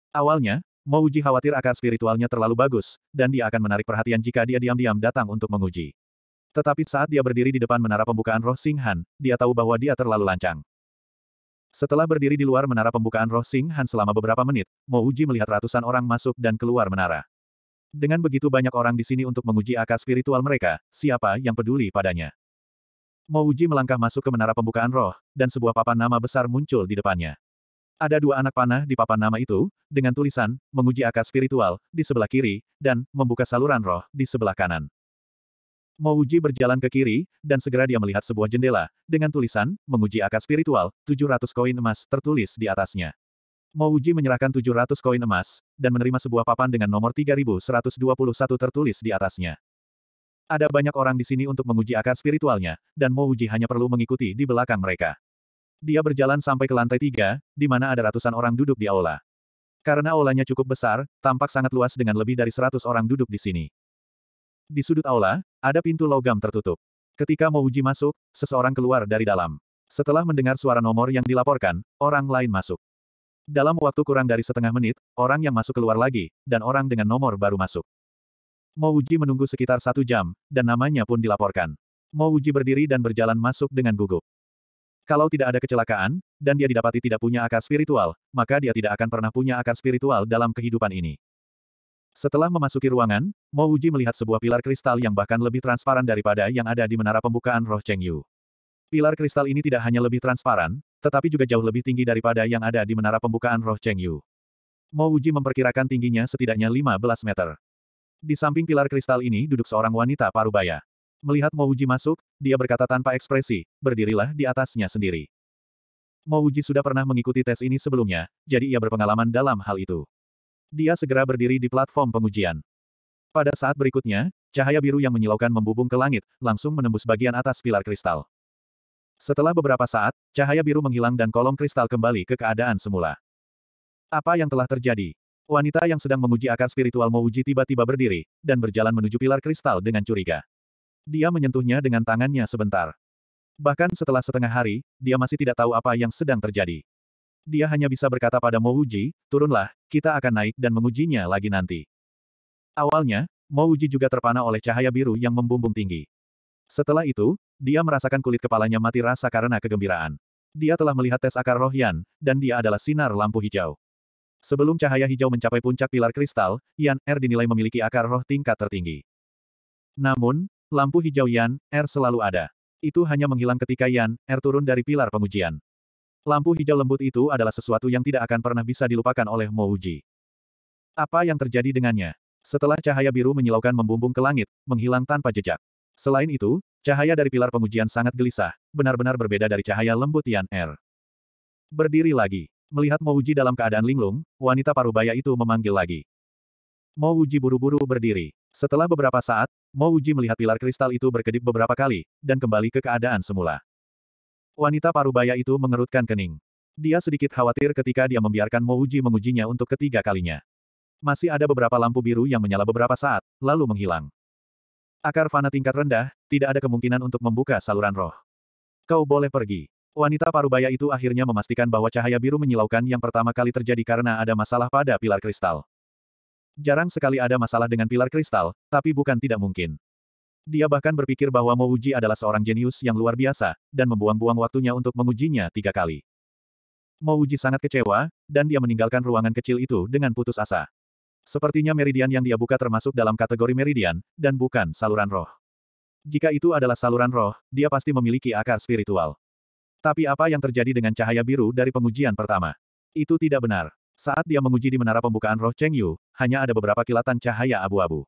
Awalnya, Mouji khawatir akar spiritualnya terlalu bagus, dan dia akan menarik perhatian jika dia diam-diam datang untuk menguji. Tetapi saat dia berdiri di depan menara pembukaan roh Singhan, dia tahu bahwa dia terlalu lancang. Setelah berdiri di luar menara pembukaan roh Sing Han selama beberapa menit, Mo Uji melihat ratusan orang masuk dan keluar menara. Dengan begitu banyak orang di sini untuk menguji akar spiritual mereka, siapa yang peduli padanya? Mo Uji melangkah masuk ke menara pembukaan roh, dan sebuah papan nama besar muncul di depannya. Ada dua anak panah di papan nama itu, dengan tulisan, menguji akar spiritual, di sebelah kiri, dan, membuka saluran roh, di sebelah kanan. Mouji berjalan ke kiri, dan segera dia melihat sebuah jendela, dengan tulisan, menguji akar spiritual, 700 koin emas, tertulis di atasnya. Mouji menyerahkan 700 koin emas, dan menerima sebuah papan dengan nomor 3121 tertulis di atasnya. Ada banyak orang di sini untuk menguji akar spiritualnya, dan Mouji hanya perlu mengikuti di belakang mereka. Dia berjalan sampai ke lantai tiga, di mana ada ratusan orang duduk di aula. Karena aulanya cukup besar, tampak sangat luas dengan lebih dari seratus orang duduk di sini. Di sudut aula, ada pintu logam tertutup. Ketika Mouji masuk, seseorang keluar dari dalam. Setelah mendengar suara nomor yang dilaporkan, orang lain masuk. Dalam waktu kurang dari setengah menit, orang yang masuk keluar lagi, dan orang dengan nomor baru masuk. Mouji menunggu sekitar satu jam, dan namanya pun dilaporkan. Mouji berdiri dan berjalan masuk dengan gugup. Kalau tidak ada kecelakaan, dan dia didapati tidak punya akar spiritual, maka dia tidak akan pernah punya akar spiritual dalam kehidupan ini. Setelah memasuki ruangan, Mo Wuji melihat sebuah pilar kristal yang bahkan lebih transparan daripada yang ada di menara pembukaan roh Cheng Yu. Pilar kristal ini tidak hanya lebih transparan, tetapi juga jauh lebih tinggi daripada yang ada di menara pembukaan roh Cheng Yu. Mo Wuji memperkirakan tingginya setidaknya 15 meter. Di samping pilar kristal ini duduk seorang wanita parubaya. Melihat Mo Wuji masuk, dia berkata tanpa ekspresi, berdirilah di atasnya sendiri. Mo Wuji sudah pernah mengikuti tes ini sebelumnya, jadi ia berpengalaman dalam hal itu. Dia segera berdiri di platform pengujian. Pada saat berikutnya, cahaya biru yang menyilaukan membubung ke langit, langsung menembus bagian atas pilar kristal. Setelah beberapa saat, cahaya biru menghilang dan kolom kristal kembali ke keadaan semula. Apa yang telah terjadi? Wanita yang sedang menguji akar spiritual Mouji tiba-tiba berdiri, dan berjalan menuju pilar kristal dengan curiga. Dia menyentuhnya dengan tangannya sebentar. Bahkan setelah setengah hari, dia masih tidak tahu apa yang sedang terjadi dia hanya bisa berkata pada Mo Uji, turunlah, kita akan naik dan mengujinya lagi nanti. Awalnya, Mo Uji juga terpana oleh cahaya biru yang membumbung tinggi. Setelah itu, dia merasakan kulit kepalanya mati rasa karena kegembiraan. Dia telah melihat tes akar roh Yan, dan dia adalah sinar lampu hijau. Sebelum cahaya hijau mencapai puncak pilar kristal, Yan R er dinilai memiliki akar roh tingkat tertinggi. Namun, lampu hijau Yan R er selalu ada. Itu hanya menghilang ketika Yan R er turun dari pilar pengujian. Lampu hijau lembut itu adalah sesuatu yang tidak akan pernah bisa dilupakan oleh Mo Uji. Apa yang terjadi dengannya? Setelah cahaya biru menyilaukan membumbung ke langit, menghilang tanpa jejak. Selain itu, cahaya dari pilar pengujian sangat gelisah, benar-benar berbeda dari cahaya lembut Tian Er. Berdiri lagi. Melihat Mo Uji dalam keadaan linglung, wanita parubaya itu memanggil lagi. Mo Uji buru-buru berdiri. Setelah beberapa saat, Mo Uji melihat pilar kristal itu berkedip beberapa kali, dan kembali ke keadaan semula. Wanita parubaya itu mengerutkan kening. Dia sedikit khawatir ketika dia membiarkan Mouji mengujinya untuk ketiga kalinya. Masih ada beberapa lampu biru yang menyala beberapa saat, lalu menghilang. Akar fana tingkat rendah, tidak ada kemungkinan untuk membuka saluran roh. Kau boleh pergi. Wanita parubaya itu akhirnya memastikan bahwa cahaya biru menyilaukan yang pertama kali terjadi karena ada masalah pada pilar kristal. Jarang sekali ada masalah dengan pilar kristal, tapi bukan tidak mungkin. Dia bahkan berpikir bahwa Mouji adalah seorang jenius yang luar biasa, dan membuang-buang waktunya untuk mengujinya tiga kali. Mouji sangat kecewa, dan dia meninggalkan ruangan kecil itu dengan putus asa. Sepertinya meridian yang dia buka termasuk dalam kategori meridian, dan bukan saluran roh. Jika itu adalah saluran roh, dia pasti memiliki akar spiritual. Tapi apa yang terjadi dengan cahaya biru dari pengujian pertama? Itu tidak benar. Saat dia menguji di menara pembukaan roh Cheng Yu, hanya ada beberapa kilatan cahaya abu-abu.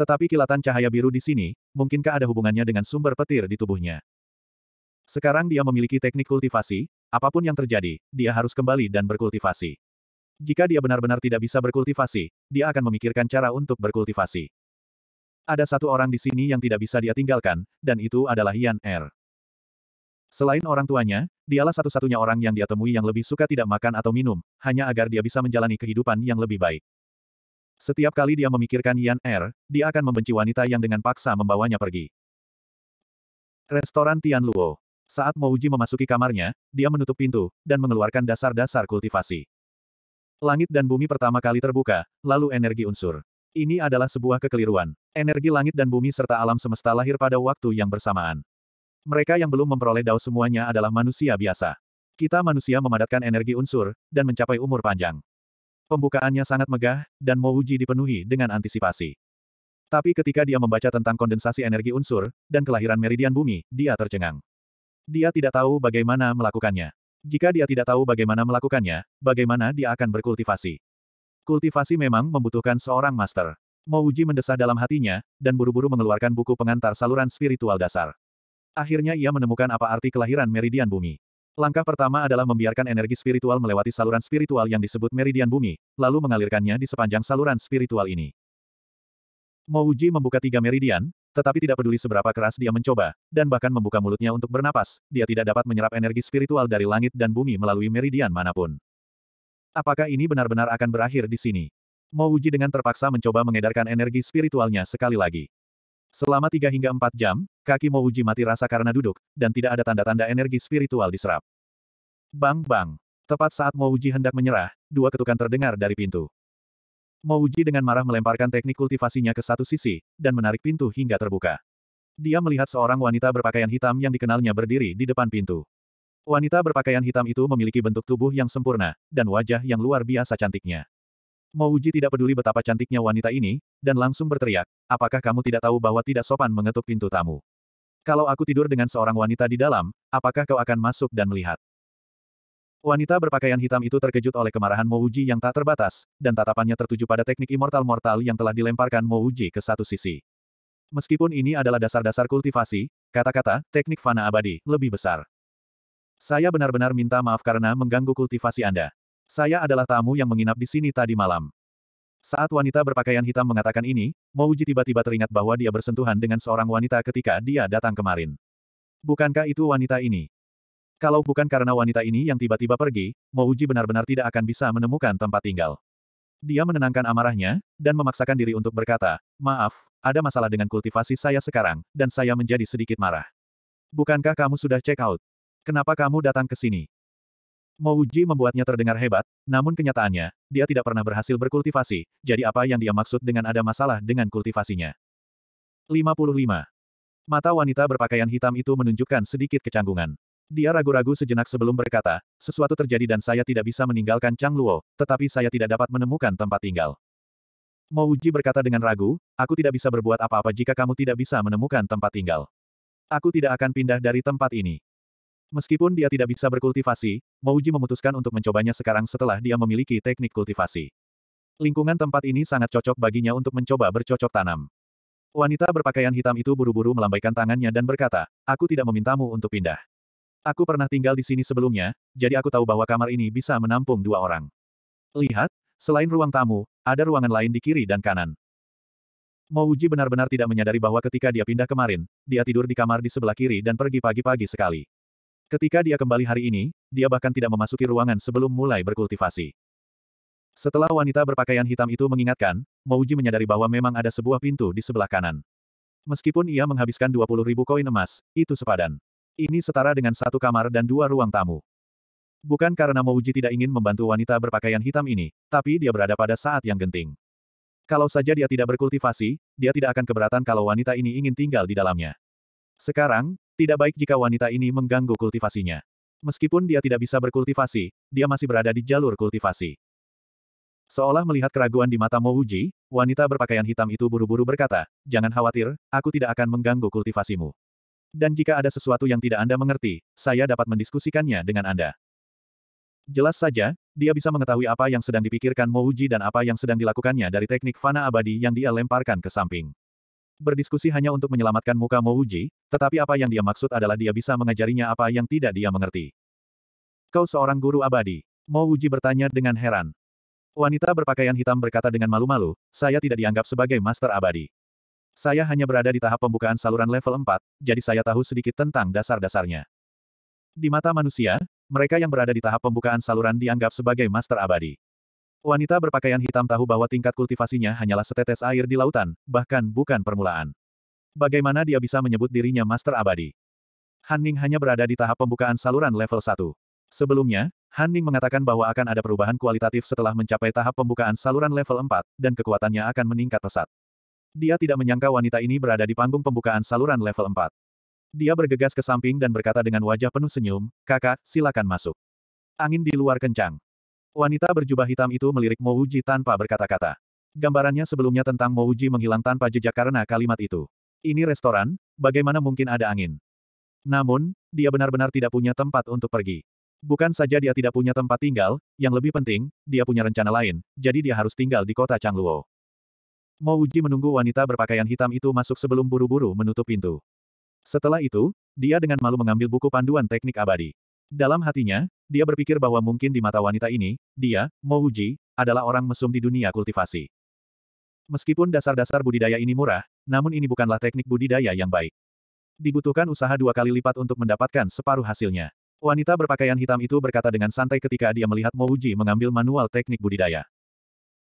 Tetapi kilatan cahaya biru di sini, mungkinkah ada hubungannya dengan sumber petir di tubuhnya? Sekarang dia memiliki teknik kultivasi, apapun yang terjadi, dia harus kembali dan berkultivasi. Jika dia benar-benar tidak bisa berkultivasi, dia akan memikirkan cara untuk berkultivasi. Ada satu orang di sini yang tidak bisa dia tinggalkan, dan itu adalah Yan Er. Selain orang tuanya, dialah satu-satunya orang yang dia temui yang lebih suka tidak makan atau minum, hanya agar dia bisa menjalani kehidupan yang lebih baik. Setiap kali dia memikirkan Yan Er, dia akan membenci wanita yang dengan paksa membawanya pergi. Restoran Tian Luo. Saat Mouji memasuki kamarnya, dia menutup pintu, dan mengeluarkan dasar-dasar kultivasi. Langit dan bumi pertama kali terbuka, lalu energi unsur. Ini adalah sebuah kekeliruan. Energi langit dan bumi serta alam semesta lahir pada waktu yang bersamaan. Mereka yang belum memperoleh dao semuanya adalah manusia biasa. Kita manusia memadatkan energi unsur, dan mencapai umur panjang. Pembukaannya sangat megah, dan Mouji dipenuhi dengan antisipasi. Tapi ketika dia membaca tentang kondensasi energi unsur, dan kelahiran meridian bumi, dia tercengang. Dia tidak tahu bagaimana melakukannya. Jika dia tidak tahu bagaimana melakukannya, bagaimana dia akan berkultivasi? Kultivasi memang membutuhkan seorang master. Mouji mendesah dalam hatinya, dan buru-buru mengeluarkan buku pengantar saluran spiritual dasar. Akhirnya ia menemukan apa arti kelahiran meridian bumi. Langkah pertama adalah membiarkan energi spiritual melewati saluran spiritual yang disebut meridian bumi, lalu mengalirkannya di sepanjang saluran spiritual ini. Mouji membuka tiga meridian, tetapi tidak peduli seberapa keras dia mencoba, dan bahkan membuka mulutnya untuk bernapas, dia tidak dapat menyerap energi spiritual dari langit dan bumi melalui meridian manapun. Apakah ini benar-benar akan berakhir di sini? Mouji dengan terpaksa mencoba mengedarkan energi spiritualnya sekali lagi. Selama tiga hingga empat jam, kaki Uji mati rasa karena duduk, dan tidak ada tanda-tanda energi spiritual diserap. Bang-bang. Tepat saat Uji hendak menyerah, dua ketukan terdengar dari pintu. Uji dengan marah melemparkan teknik kultivasinya ke satu sisi, dan menarik pintu hingga terbuka. Dia melihat seorang wanita berpakaian hitam yang dikenalnya berdiri di depan pintu. Wanita berpakaian hitam itu memiliki bentuk tubuh yang sempurna, dan wajah yang luar biasa cantiknya. Mo Uji tidak peduli betapa cantiknya wanita ini, dan langsung berteriak, apakah kamu tidak tahu bahwa tidak sopan mengetuk pintu tamu? Kalau aku tidur dengan seorang wanita di dalam, apakah kau akan masuk dan melihat? Wanita berpakaian hitam itu terkejut oleh kemarahan Mo Uji yang tak terbatas, dan tatapannya tertuju pada teknik immortal mortal yang telah dilemparkan Mo Uji ke satu sisi. Meskipun ini adalah dasar-dasar kultivasi, kata-kata, teknik fana abadi, lebih besar. Saya benar-benar minta maaf karena mengganggu kultivasi Anda. Saya adalah tamu yang menginap di sini tadi malam. Saat wanita berpakaian hitam mengatakan ini, Mouji tiba-tiba teringat bahwa dia bersentuhan dengan seorang wanita ketika dia datang kemarin. Bukankah itu wanita ini? Kalau bukan karena wanita ini yang tiba-tiba pergi, Mouji benar-benar tidak akan bisa menemukan tempat tinggal. Dia menenangkan amarahnya, dan memaksakan diri untuk berkata, Maaf, ada masalah dengan kultivasi saya sekarang, dan saya menjadi sedikit marah. Bukankah kamu sudah check out? Kenapa kamu datang ke sini? Mouji membuatnya terdengar hebat, namun kenyataannya, dia tidak pernah berhasil berkultivasi, jadi apa yang dia maksud dengan ada masalah dengan kultivasinya? 55. Mata wanita berpakaian hitam itu menunjukkan sedikit kecanggungan. Dia ragu-ragu sejenak sebelum berkata, sesuatu terjadi dan saya tidak bisa meninggalkan Chang Luo, tetapi saya tidak dapat menemukan tempat tinggal. Mouji berkata dengan ragu, aku tidak bisa berbuat apa-apa jika kamu tidak bisa menemukan tempat tinggal. Aku tidak akan pindah dari tempat ini. Meskipun dia tidak bisa berkultivasi, Mouji memutuskan untuk mencobanya sekarang setelah dia memiliki teknik kultivasi. Lingkungan tempat ini sangat cocok baginya untuk mencoba bercocok tanam. Wanita berpakaian hitam itu buru-buru melambaikan tangannya dan berkata, aku tidak memintamu untuk pindah. Aku pernah tinggal di sini sebelumnya, jadi aku tahu bahwa kamar ini bisa menampung dua orang. Lihat, selain ruang tamu, ada ruangan lain di kiri dan kanan. Mouji benar-benar tidak menyadari bahwa ketika dia pindah kemarin, dia tidur di kamar di sebelah kiri dan pergi pagi-pagi sekali. Ketika dia kembali hari ini, dia bahkan tidak memasuki ruangan sebelum mulai berkultivasi. Setelah wanita berpakaian hitam itu mengingatkan, Mouji menyadari bahwa memang ada sebuah pintu di sebelah kanan. Meskipun ia menghabiskan 20 ribu koin emas, itu sepadan. Ini setara dengan satu kamar dan dua ruang tamu. Bukan karena Mouji tidak ingin membantu wanita berpakaian hitam ini, tapi dia berada pada saat yang genting. Kalau saja dia tidak berkultivasi, dia tidak akan keberatan kalau wanita ini ingin tinggal di dalamnya. Sekarang, tidak baik jika wanita ini mengganggu kultivasinya. Meskipun dia tidak bisa berkultivasi, dia masih berada di jalur kultivasi. Seolah melihat keraguan di mata Mo Mouji, wanita berpakaian hitam itu buru-buru berkata, Jangan khawatir, aku tidak akan mengganggu kultivasimu. Dan jika ada sesuatu yang tidak Anda mengerti, saya dapat mendiskusikannya dengan Anda. Jelas saja, dia bisa mengetahui apa yang sedang dipikirkan Mo Mouji dan apa yang sedang dilakukannya dari teknik fana abadi yang dia lemparkan ke samping berdiskusi hanya untuk menyelamatkan muka Mo Uji, tetapi apa yang dia maksud adalah dia bisa mengajarinya apa yang tidak dia mengerti. Kau seorang guru abadi. Mo Uji bertanya dengan heran. Wanita berpakaian hitam berkata dengan malu-malu, saya tidak dianggap sebagai master abadi. Saya hanya berada di tahap pembukaan saluran level 4, jadi saya tahu sedikit tentang dasar-dasarnya. Di mata manusia, mereka yang berada di tahap pembukaan saluran dianggap sebagai master abadi. Wanita berpakaian hitam tahu bahwa tingkat kultivasinya hanyalah setetes air di lautan, bahkan bukan permulaan. Bagaimana dia bisa menyebut dirinya master abadi? Hanning hanya berada di tahap pembukaan saluran level 1. Sebelumnya, Hanning mengatakan bahwa akan ada perubahan kualitatif setelah mencapai tahap pembukaan saluran level 4, dan kekuatannya akan meningkat pesat. Dia tidak menyangka wanita ini berada di panggung pembukaan saluran level 4. Dia bergegas ke samping dan berkata dengan wajah penuh senyum, kakak, silakan masuk. Angin di luar kencang. Wanita berjubah hitam itu melirik Mouji tanpa berkata-kata. Gambarannya sebelumnya tentang Mouji menghilang tanpa jejak karena kalimat itu. Ini restoran, bagaimana mungkin ada angin? Namun, dia benar-benar tidak punya tempat untuk pergi. Bukan saja dia tidak punya tempat tinggal, yang lebih penting, dia punya rencana lain, jadi dia harus tinggal di kota Changluo. Mouji menunggu wanita berpakaian hitam itu masuk sebelum buru-buru menutup pintu. Setelah itu, dia dengan malu mengambil buku panduan teknik abadi. Dalam hatinya, dia berpikir bahwa mungkin di mata wanita ini, dia, Mouji, adalah orang mesum di dunia kultivasi. Meskipun dasar-dasar budidaya ini murah, namun ini bukanlah teknik budidaya yang baik. Dibutuhkan usaha dua kali lipat untuk mendapatkan separuh hasilnya. Wanita berpakaian hitam itu berkata dengan santai ketika dia melihat Mouji mengambil manual teknik budidaya.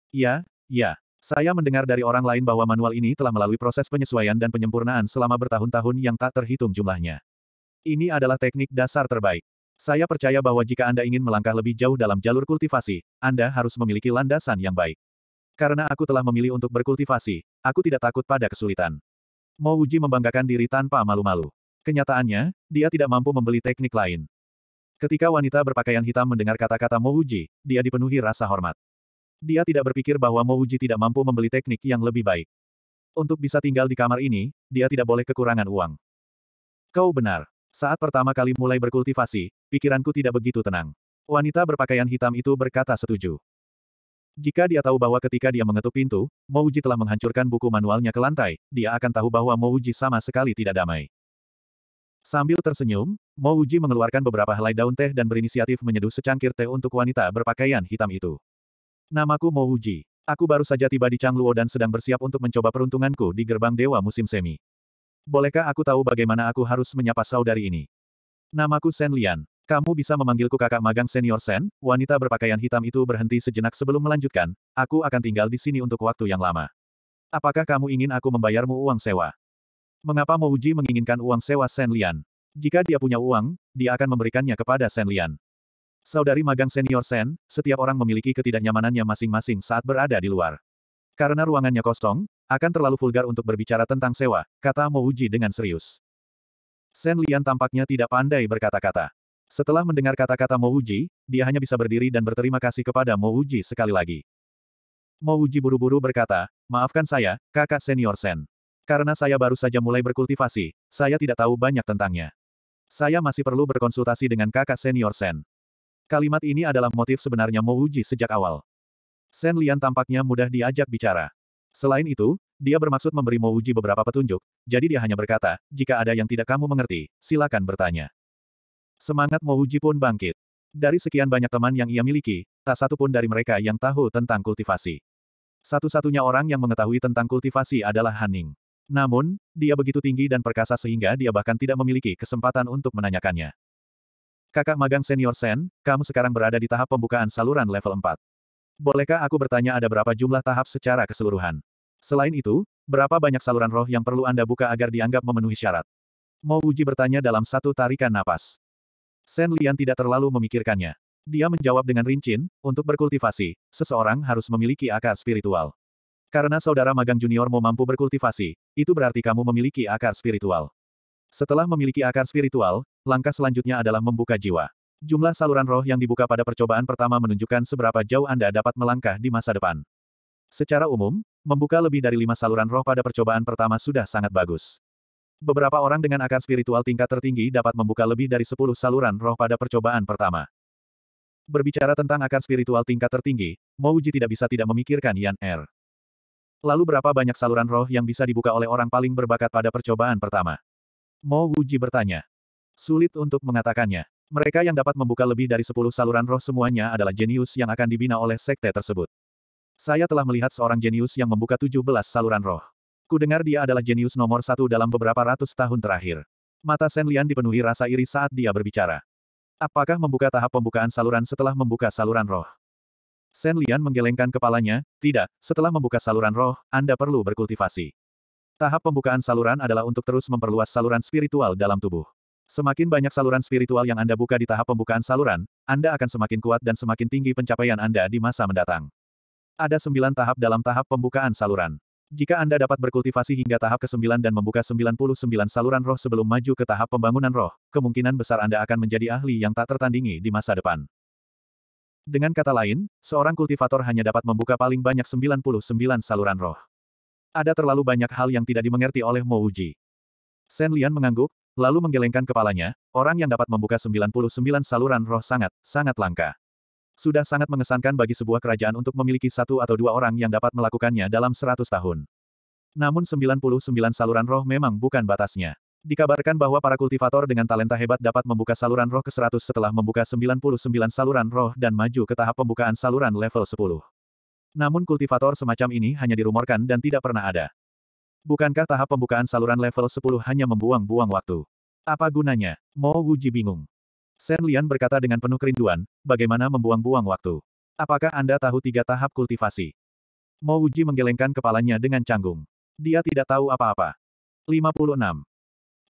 Ya, ya. Saya mendengar dari orang lain bahwa manual ini telah melalui proses penyesuaian dan penyempurnaan selama bertahun-tahun yang tak terhitung jumlahnya. Ini adalah teknik dasar terbaik. Saya percaya bahwa jika Anda ingin melangkah lebih jauh dalam jalur kultivasi, Anda harus memiliki landasan yang baik. Karena aku telah memilih untuk berkultivasi, aku tidak takut pada kesulitan. Mo Uji membanggakan diri tanpa malu-malu. Kenyataannya, dia tidak mampu membeli teknik lain. Ketika wanita berpakaian hitam mendengar kata-kata Mo Uji, dia dipenuhi rasa hormat. Dia tidak berpikir bahwa Mo Uji tidak mampu membeli teknik yang lebih baik. Untuk bisa tinggal di kamar ini, dia tidak boleh kekurangan uang. Kau benar. Saat pertama kali mulai berkultivasi, pikiranku tidak begitu tenang. Wanita berpakaian hitam itu berkata setuju. Jika dia tahu bahwa ketika dia mengetuk pintu, Mouji telah menghancurkan buku manualnya ke lantai, dia akan tahu bahwa Mouji sama sekali tidak damai. Sambil tersenyum, Mouji mengeluarkan beberapa helai daun teh dan berinisiatif menyeduh secangkir teh untuk wanita berpakaian hitam itu. Namaku Mouji. Aku baru saja tiba di Changluo dan sedang bersiap untuk mencoba peruntunganku di gerbang dewa musim semi. Bolehkah aku tahu bagaimana aku harus menyapa saudari ini? Namaku Sen Lian. Kamu bisa memanggilku kakak magang senior Sen, wanita berpakaian hitam itu berhenti sejenak sebelum melanjutkan, aku akan tinggal di sini untuk waktu yang lama. Apakah kamu ingin aku membayarmu uang sewa? Mengapa Mouji menginginkan uang sewa Sen Lian? Jika dia punya uang, dia akan memberikannya kepada Sen Lian. Saudari magang senior Sen, setiap orang memiliki ketidaknyamanannya masing-masing saat berada di luar. Karena ruangannya kosong, akan terlalu vulgar untuk berbicara tentang sewa, kata Mouji dengan serius. Sen Lian tampaknya tidak pandai berkata-kata. Setelah mendengar kata-kata Mo Uji, dia hanya bisa berdiri dan berterima kasih kepada Mo Uji sekali lagi. Mo Uji buru-buru berkata, maafkan saya, kakak senior Sen. Karena saya baru saja mulai berkultivasi, saya tidak tahu banyak tentangnya. Saya masih perlu berkonsultasi dengan kakak senior Sen. Kalimat ini adalah motif sebenarnya Mo Uji sejak awal. Sen Lian tampaknya mudah diajak bicara. Selain itu, dia bermaksud memberi Mo Uji beberapa petunjuk, jadi dia hanya berkata, jika ada yang tidak kamu mengerti, silakan bertanya. Semangat Mouji pun bangkit. Dari sekian banyak teman yang ia miliki, tak satu pun dari mereka yang tahu tentang kultivasi. Satu-satunya orang yang mengetahui tentang kultivasi adalah Haning. Namun, dia begitu tinggi dan perkasa sehingga dia bahkan tidak memiliki kesempatan untuk menanyakannya. Kakak magang senior Sen, kamu sekarang berada di tahap pembukaan saluran level 4. Bolehkah aku bertanya ada berapa jumlah tahap secara keseluruhan? Selain itu, berapa banyak saluran roh yang perlu Anda buka agar dianggap memenuhi syarat? Mo Uji bertanya dalam satu tarikan napas. Shen Lian tidak terlalu memikirkannya. Dia menjawab dengan rincin, untuk berkultivasi, seseorang harus memiliki akar spiritual. Karena saudara magang juniormu mampu berkultivasi, itu berarti kamu memiliki akar spiritual. Setelah memiliki akar spiritual, langkah selanjutnya adalah membuka jiwa. Jumlah saluran roh yang dibuka pada percobaan pertama menunjukkan seberapa jauh Anda dapat melangkah di masa depan. Secara umum, membuka lebih dari lima saluran roh pada percobaan pertama sudah sangat bagus. Beberapa orang dengan akar spiritual tingkat tertinggi dapat membuka lebih dari 10 saluran roh pada percobaan pertama. Berbicara tentang akar spiritual tingkat tertinggi, Mouji tidak bisa tidak memikirkan Yan Er. Lalu berapa banyak saluran roh yang bisa dibuka oleh orang paling berbakat pada percobaan pertama? Mouji bertanya. Sulit untuk mengatakannya. Mereka yang dapat membuka lebih dari 10 saluran roh semuanya adalah jenius yang akan dibina oleh sekte tersebut. Saya telah melihat seorang jenius yang membuka 17 saluran roh. Kudengar dia adalah jenius nomor satu dalam beberapa ratus tahun terakhir. Mata Shen Lian dipenuhi rasa iri saat dia berbicara. Apakah membuka tahap pembukaan saluran setelah membuka saluran roh? Shen Lian menggelengkan kepalanya, tidak, setelah membuka saluran roh, Anda perlu berkultivasi. Tahap pembukaan saluran adalah untuk terus memperluas saluran spiritual dalam tubuh. Semakin banyak saluran spiritual yang Anda buka di tahap pembukaan saluran, Anda akan semakin kuat dan semakin tinggi pencapaian Anda di masa mendatang. Ada sembilan tahap dalam tahap pembukaan saluran. Jika Anda dapat berkultivasi hingga tahap ke-9 dan membuka 99 saluran roh sebelum maju ke tahap pembangunan roh, kemungkinan besar Anda akan menjadi ahli yang tak tertandingi di masa depan. Dengan kata lain, seorang kultivator hanya dapat membuka paling banyak 99 saluran roh. Ada terlalu banyak hal yang tidak dimengerti oleh Mo Uji. Sen Lian mengangguk, lalu menggelengkan kepalanya, orang yang dapat membuka 99 saluran roh sangat, sangat langka. Sudah sangat mengesankan bagi sebuah kerajaan untuk memiliki satu atau dua orang yang dapat melakukannya dalam seratus tahun. Namun 99 saluran roh memang bukan batasnya. Dikabarkan bahwa para kultivator dengan talenta hebat dapat membuka saluran roh ke 100 setelah membuka 99 saluran roh dan maju ke tahap pembukaan saluran level 10. Namun kultivator semacam ini hanya dirumorkan dan tidak pernah ada. Bukankah tahap pembukaan saluran level 10 hanya membuang-buang waktu? Apa gunanya? Mo Wuji bingung. Shen Lian berkata dengan penuh kerinduan, bagaimana membuang-buang waktu. Apakah Anda tahu tiga tahap kultivasi? Mo Uji menggelengkan kepalanya dengan canggung. Dia tidak tahu apa-apa. 56.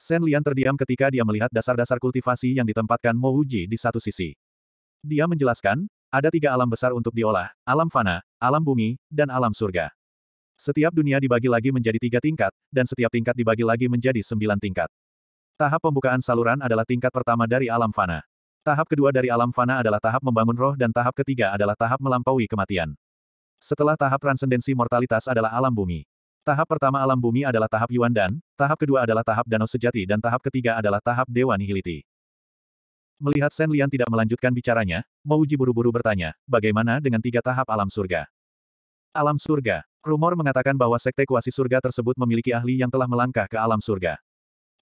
Shen Lian terdiam ketika dia melihat dasar-dasar kultivasi yang ditempatkan Mo Uji di satu sisi. Dia menjelaskan, ada tiga alam besar untuk diolah, alam fana, alam bumi, dan alam surga. Setiap dunia dibagi lagi menjadi tiga tingkat, dan setiap tingkat dibagi lagi menjadi sembilan tingkat. Tahap pembukaan saluran adalah tingkat pertama dari alam fana. Tahap kedua dari alam fana adalah tahap membangun roh dan tahap ketiga adalah tahap melampaui kematian. Setelah tahap transendensi mortalitas adalah alam bumi. Tahap pertama alam bumi adalah tahap Yuan Dan, tahap kedua adalah tahap danau sejati dan tahap ketiga adalah tahap Dewa Nihiliti. Melihat Sen Lian tidak melanjutkan bicaranya, Mouji buru-buru bertanya, bagaimana dengan tiga tahap alam surga? Alam surga. Rumor mengatakan bahwa sekte kuasi surga tersebut memiliki ahli yang telah melangkah ke alam surga.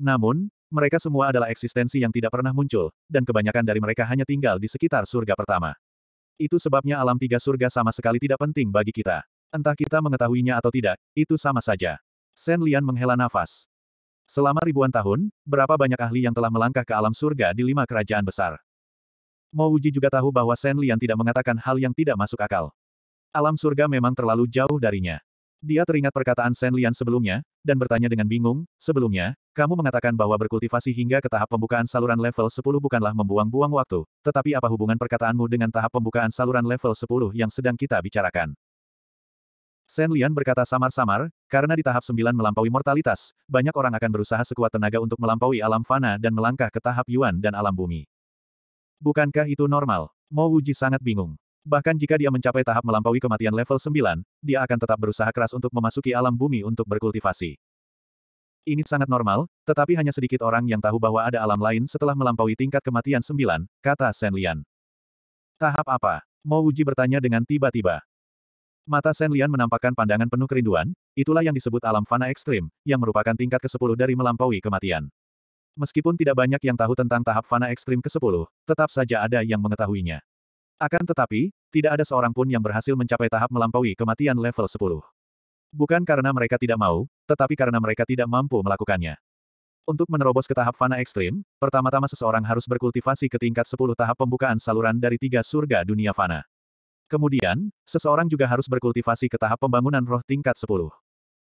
Namun, mereka semua adalah eksistensi yang tidak pernah muncul, dan kebanyakan dari mereka hanya tinggal di sekitar surga pertama. Itu sebabnya alam tiga surga sama sekali tidak penting bagi kita. Entah kita mengetahuinya atau tidak, itu sama saja. Sen Lian menghela nafas. Selama ribuan tahun, berapa banyak ahli yang telah melangkah ke alam surga di lima kerajaan besar. Mo Wuji juga tahu bahwa Sen Lian tidak mengatakan hal yang tidak masuk akal. Alam surga memang terlalu jauh darinya. Dia teringat perkataan Shen Lian sebelumnya, dan bertanya dengan bingung, sebelumnya, kamu mengatakan bahwa berkultivasi hingga ke tahap pembukaan saluran level 10 bukanlah membuang-buang waktu, tetapi apa hubungan perkataanmu dengan tahap pembukaan saluran level 10 yang sedang kita bicarakan? Shen Lian berkata samar-samar, karena di tahap 9 melampaui mortalitas, banyak orang akan berusaha sekuat tenaga untuk melampaui alam fana dan melangkah ke tahap Yuan dan alam bumi. Bukankah itu normal? Mo Wuji sangat bingung. Bahkan jika dia mencapai tahap melampaui kematian level 9, dia akan tetap berusaha keras untuk memasuki alam bumi untuk berkultivasi. Ini sangat normal, tetapi hanya sedikit orang yang tahu bahwa ada alam lain setelah melampaui tingkat kematian 9, kata Shen Lian. Tahap apa? Mo Wuji bertanya dengan tiba-tiba. Mata Shen Lian menampakkan pandangan penuh kerinduan, itulah yang disebut alam fana ekstrim, yang merupakan tingkat ke-10 dari melampaui kematian. Meskipun tidak banyak yang tahu tentang tahap fana ekstrim ke-10, tetap saja ada yang mengetahuinya. Akan tetapi, tidak ada seorang pun yang berhasil mencapai tahap melampaui kematian level 10. Bukan karena mereka tidak mau, tetapi karena mereka tidak mampu melakukannya. Untuk menerobos ke tahap fana ekstrim, pertama-tama seseorang harus berkultivasi ke tingkat 10 tahap pembukaan saluran dari tiga surga dunia fana. Kemudian, seseorang juga harus berkultivasi ke tahap pembangunan roh tingkat 10.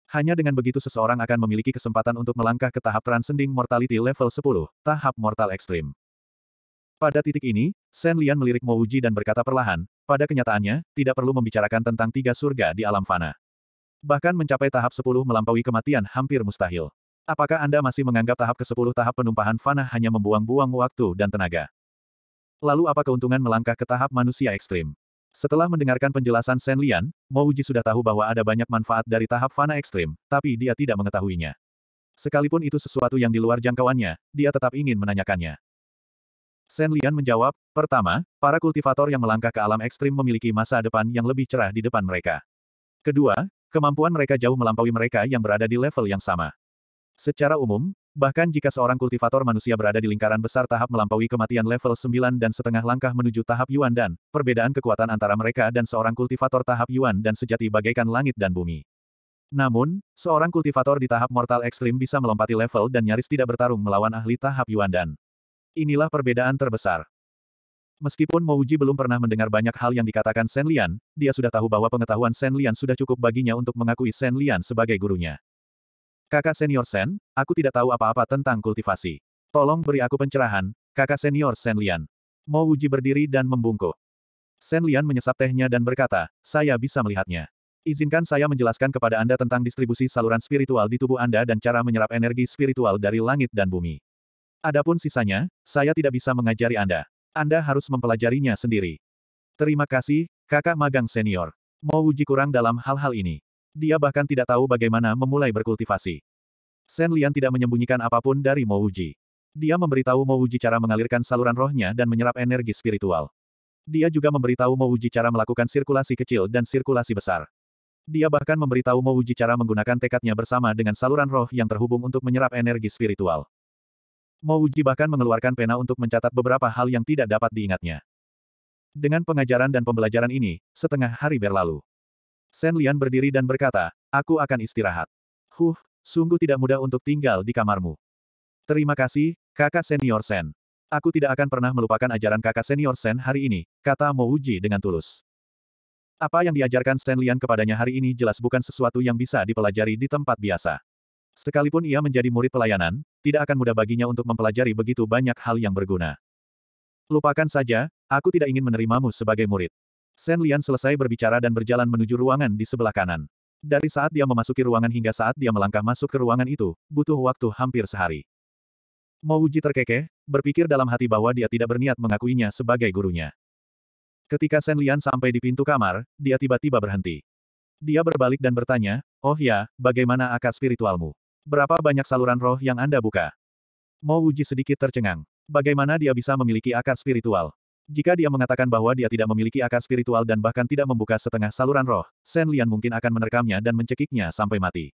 Hanya dengan begitu seseorang akan memiliki kesempatan untuk melangkah ke tahap transcending mortality level 10, tahap mortal ekstrim. Pada titik ini, Shen Lian melirik Mo Uji dan berkata perlahan, pada kenyataannya, tidak perlu membicarakan tentang tiga surga di alam fana. Bahkan mencapai tahap 10 melampaui kematian hampir mustahil. Apakah Anda masih menganggap tahap ke-10 tahap penumpahan fana hanya membuang-buang waktu dan tenaga? Lalu apa keuntungan melangkah ke tahap manusia ekstrim? Setelah mendengarkan penjelasan Shen Lian, Mo Uji sudah tahu bahwa ada banyak manfaat dari tahap fana ekstrim, tapi dia tidak mengetahuinya. Sekalipun itu sesuatu yang di luar jangkauannya, dia tetap ingin menanyakannya. Shen Lian menjawab, pertama, para kultivator yang melangkah ke alam ekstrim memiliki masa depan yang lebih cerah di depan mereka. Kedua, kemampuan mereka jauh melampaui mereka yang berada di level yang sama. Secara umum, bahkan jika seorang kultivator manusia berada di lingkaran besar tahap melampaui kematian level 9 dan setengah langkah menuju tahap Yuan dan, perbedaan kekuatan antara mereka dan seorang kultivator tahap Yuan dan sejati bagaikan langit dan bumi. Namun, seorang kultivator di tahap mortal ekstrim bisa melompati level dan nyaris tidak bertarung melawan ahli tahap Yuan dan. Inilah perbedaan terbesar. Meskipun Mouji belum pernah mendengar banyak hal yang dikatakan Shen Lian, dia sudah tahu bahwa pengetahuan Shen Lian sudah cukup baginya untuk mengakui Shen Lian sebagai gurunya. Kakak senior Shen, aku tidak tahu apa-apa tentang kultivasi. Tolong beri aku pencerahan, kakak senior Shen Lian. Mouji berdiri dan membungkuk. Shen Lian menyesap tehnya dan berkata, saya bisa melihatnya. Izinkan saya menjelaskan kepada Anda tentang distribusi saluran spiritual di tubuh Anda dan cara menyerap energi spiritual dari langit dan bumi. Adapun sisanya, saya tidak bisa mengajari Anda. Anda harus mempelajarinya sendiri. Terima kasih, kakak magang senior. Mau uji kurang dalam hal-hal ini. Dia bahkan tidak tahu bagaimana memulai berkultivasi. Sen Lian tidak menyembunyikan apapun dari Mo Uji. Dia memberitahu Uji cara mengalirkan saluran rohnya dan menyerap energi spiritual. Dia juga memberitahu Uji cara melakukan sirkulasi kecil dan sirkulasi besar. Dia bahkan memberitahu Uji cara menggunakan tekadnya bersama dengan saluran roh yang terhubung untuk menyerap energi spiritual. Mo bahkan mengeluarkan pena untuk mencatat beberapa hal yang tidak dapat diingatnya. Dengan pengajaran dan pembelajaran ini, setengah hari berlalu. Sen Lian berdiri dan berkata, aku akan istirahat. Huh, sungguh tidak mudah untuk tinggal di kamarmu. Terima kasih, kakak senior Sen. Aku tidak akan pernah melupakan ajaran kakak senior Sen hari ini, kata Mo Uji dengan tulus. Apa yang diajarkan Sen Lian kepadanya hari ini jelas bukan sesuatu yang bisa dipelajari di tempat biasa. Sekalipun ia menjadi murid pelayanan, tidak akan mudah baginya untuk mempelajari begitu banyak hal yang berguna. Lupakan saja, aku tidak ingin menerimamu sebagai murid. Shen Lian selesai berbicara dan berjalan menuju ruangan di sebelah kanan. Dari saat dia memasuki ruangan hingga saat dia melangkah masuk ke ruangan itu, butuh waktu hampir sehari. Mouji terkekeh, berpikir dalam hati bahwa dia tidak berniat mengakuinya sebagai gurunya. Ketika Shen Lian sampai di pintu kamar, dia tiba-tiba berhenti. Dia berbalik dan bertanya, Oh ya, bagaimana akar spiritualmu? Berapa banyak saluran roh yang Anda buka? Mo Wuji sedikit tercengang. Bagaimana dia bisa memiliki akar spiritual? Jika dia mengatakan bahwa dia tidak memiliki akar spiritual dan bahkan tidak membuka setengah saluran roh, Shen Lian mungkin akan menerkamnya dan mencekiknya sampai mati.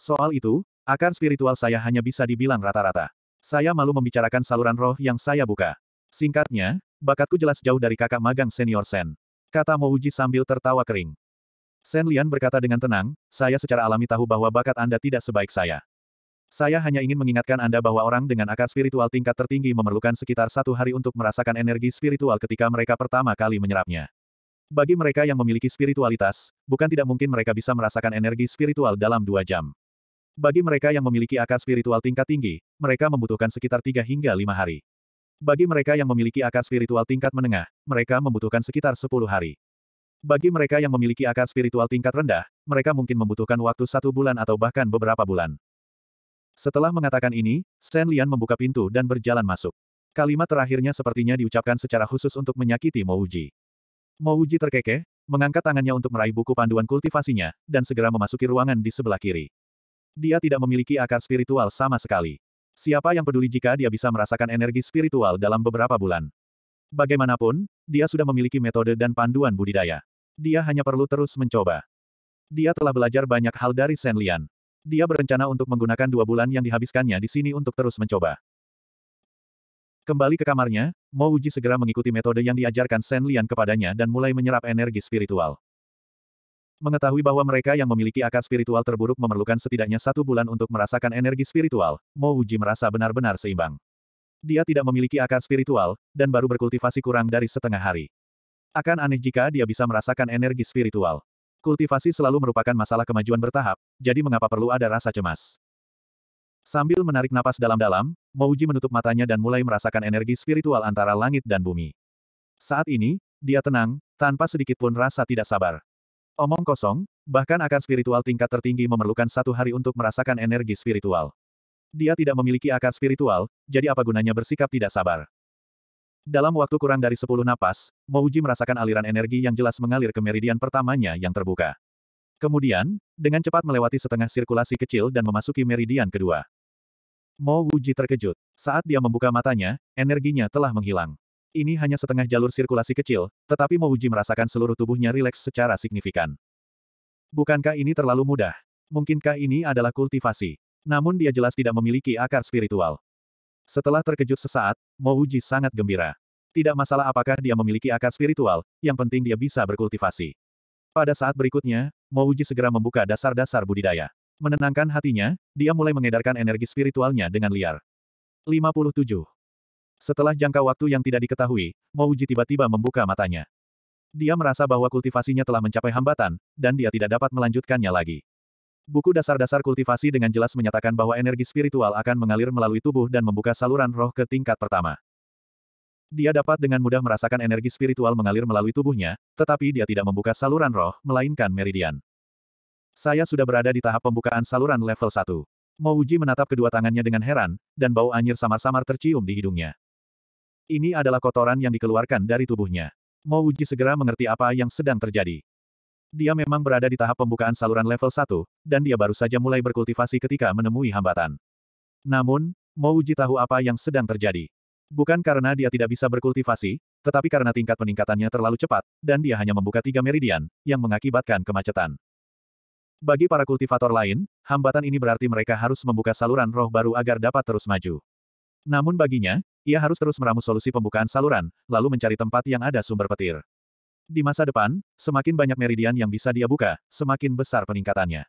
Soal itu, akar spiritual saya hanya bisa dibilang rata-rata. Saya malu membicarakan saluran roh yang saya buka. Singkatnya, bakatku jelas jauh dari kakak magang senior Sen. Kata Mo Uji sambil tertawa kering. Shen Lian berkata dengan tenang, saya secara alami tahu bahwa bakat Anda tidak sebaik saya. Saya hanya ingin mengingatkan Anda bahwa orang dengan akar spiritual tingkat tertinggi memerlukan sekitar satu hari untuk merasakan energi spiritual ketika mereka pertama kali menyerapnya. Bagi mereka yang memiliki spiritualitas, bukan tidak mungkin mereka bisa merasakan energi spiritual dalam dua jam. Bagi mereka yang memiliki akar spiritual tingkat tinggi, mereka membutuhkan sekitar tiga hingga lima hari. Bagi mereka yang memiliki akar spiritual tingkat menengah, mereka membutuhkan sekitar sepuluh hari. Bagi mereka yang memiliki akar spiritual tingkat rendah, mereka mungkin membutuhkan waktu satu bulan atau bahkan beberapa bulan. Setelah mengatakan ini, Shen Lian membuka pintu dan berjalan masuk. Kalimat terakhirnya sepertinya diucapkan secara khusus untuk menyakiti Mo Mouji terkekeh, mengangkat tangannya untuk meraih buku panduan kultivasinya, dan segera memasuki ruangan di sebelah kiri. Dia tidak memiliki akar spiritual sama sekali. Siapa yang peduli jika dia bisa merasakan energi spiritual dalam beberapa bulan? Bagaimanapun, dia sudah memiliki metode dan panduan budidaya. Dia hanya perlu terus mencoba. Dia telah belajar banyak hal dari Shen Lian. Dia berencana untuk menggunakan dua bulan yang dihabiskannya di sini untuk terus mencoba. Kembali ke kamarnya, Mo Wuji segera mengikuti metode yang diajarkan Shen Lian kepadanya dan mulai menyerap energi spiritual. Mengetahui bahwa mereka yang memiliki akar spiritual terburuk memerlukan setidaknya satu bulan untuk merasakan energi spiritual, Mo Wuji merasa benar-benar seimbang. Dia tidak memiliki akar spiritual, dan baru berkultivasi kurang dari setengah hari. Akan aneh jika dia bisa merasakan energi spiritual. Kultivasi selalu merupakan masalah kemajuan bertahap, jadi mengapa perlu ada rasa cemas? Sambil menarik napas dalam-dalam, Mouji menutup matanya dan mulai merasakan energi spiritual antara langit dan bumi. Saat ini, dia tenang, tanpa sedikit pun rasa tidak sabar. Omong kosong, bahkan akar spiritual tingkat tertinggi memerlukan satu hari untuk merasakan energi spiritual. Dia tidak memiliki akar spiritual, jadi apa gunanya bersikap tidak sabar? Dalam waktu kurang dari 10 napas, Mouji merasakan aliran energi yang jelas mengalir ke meridian pertamanya yang terbuka. Kemudian, dengan cepat melewati setengah sirkulasi kecil dan memasuki meridian kedua. Mouji terkejut. Saat dia membuka matanya, energinya telah menghilang. Ini hanya setengah jalur sirkulasi kecil, tetapi Mouji merasakan seluruh tubuhnya rileks secara signifikan. Bukankah ini terlalu mudah? Mungkinkah ini adalah kultivasi? Namun dia jelas tidak memiliki akar spiritual. Setelah terkejut sesaat, Mo Wuji sangat gembira. Tidak masalah apakah dia memiliki akar spiritual, yang penting dia bisa berkultivasi. Pada saat berikutnya, Mo Wuji segera membuka dasar-dasar budidaya. Menenangkan hatinya, dia mulai mengedarkan energi spiritualnya dengan liar. 57. Setelah jangka waktu yang tidak diketahui, Mo Wuji tiba-tiba membuka matanya. Dia merasa bahwa kultivasinya telah mencapai hambatan, dan dia tidak dapat melanjutkannya lagi. Buku dasar-dasar kultivasi dengan jelas menyatakan bahwa energi spiritual akan mengalir melalui tubuh dan membuka saluran roh ke tingkat pertama. Dia dapat dengan mudah merasakan energi spiritual mengalir melalui tubuhnya, tetapi dia tidak membuka saluran roh, melainkan meridian. Saya sudah berada di tahap pembukaan saluran level 1. Mouji menatap kedua tangannya dengan heran, dan bau anyir samar-samar tercium di hidungnya. Ini adalah kotoran yang dikeluarkan dari tubuhnya. Mouji segera mengerti apa yang sedang terjadi. Dia memang berada di tahap pembukaan saluran level 1, dan dia baru saja mulai berkultivasi ketika menemui hambatan. Namun, Mouji tahu apa yang sedang terjadi. Bukan karena dia tidak bisa berkultivasi, tetapi karena tingkat peningkatannya terlalu cepat, dan dia hanya membuka tiga meridian, yang mengakibatkan kemacetan. Bagi para kultivator lain, hambatan ini berarti mereka harus membuka saluran roh baru agar dapat terus maju. Namun baginya, ia harus terus meramu solusi pembukaan saluran, lalu mencari tempat yang ada sumber petir. Di masa depan, semakin banyak meridian yang bisa dia buka, semakin besar peningkatannya.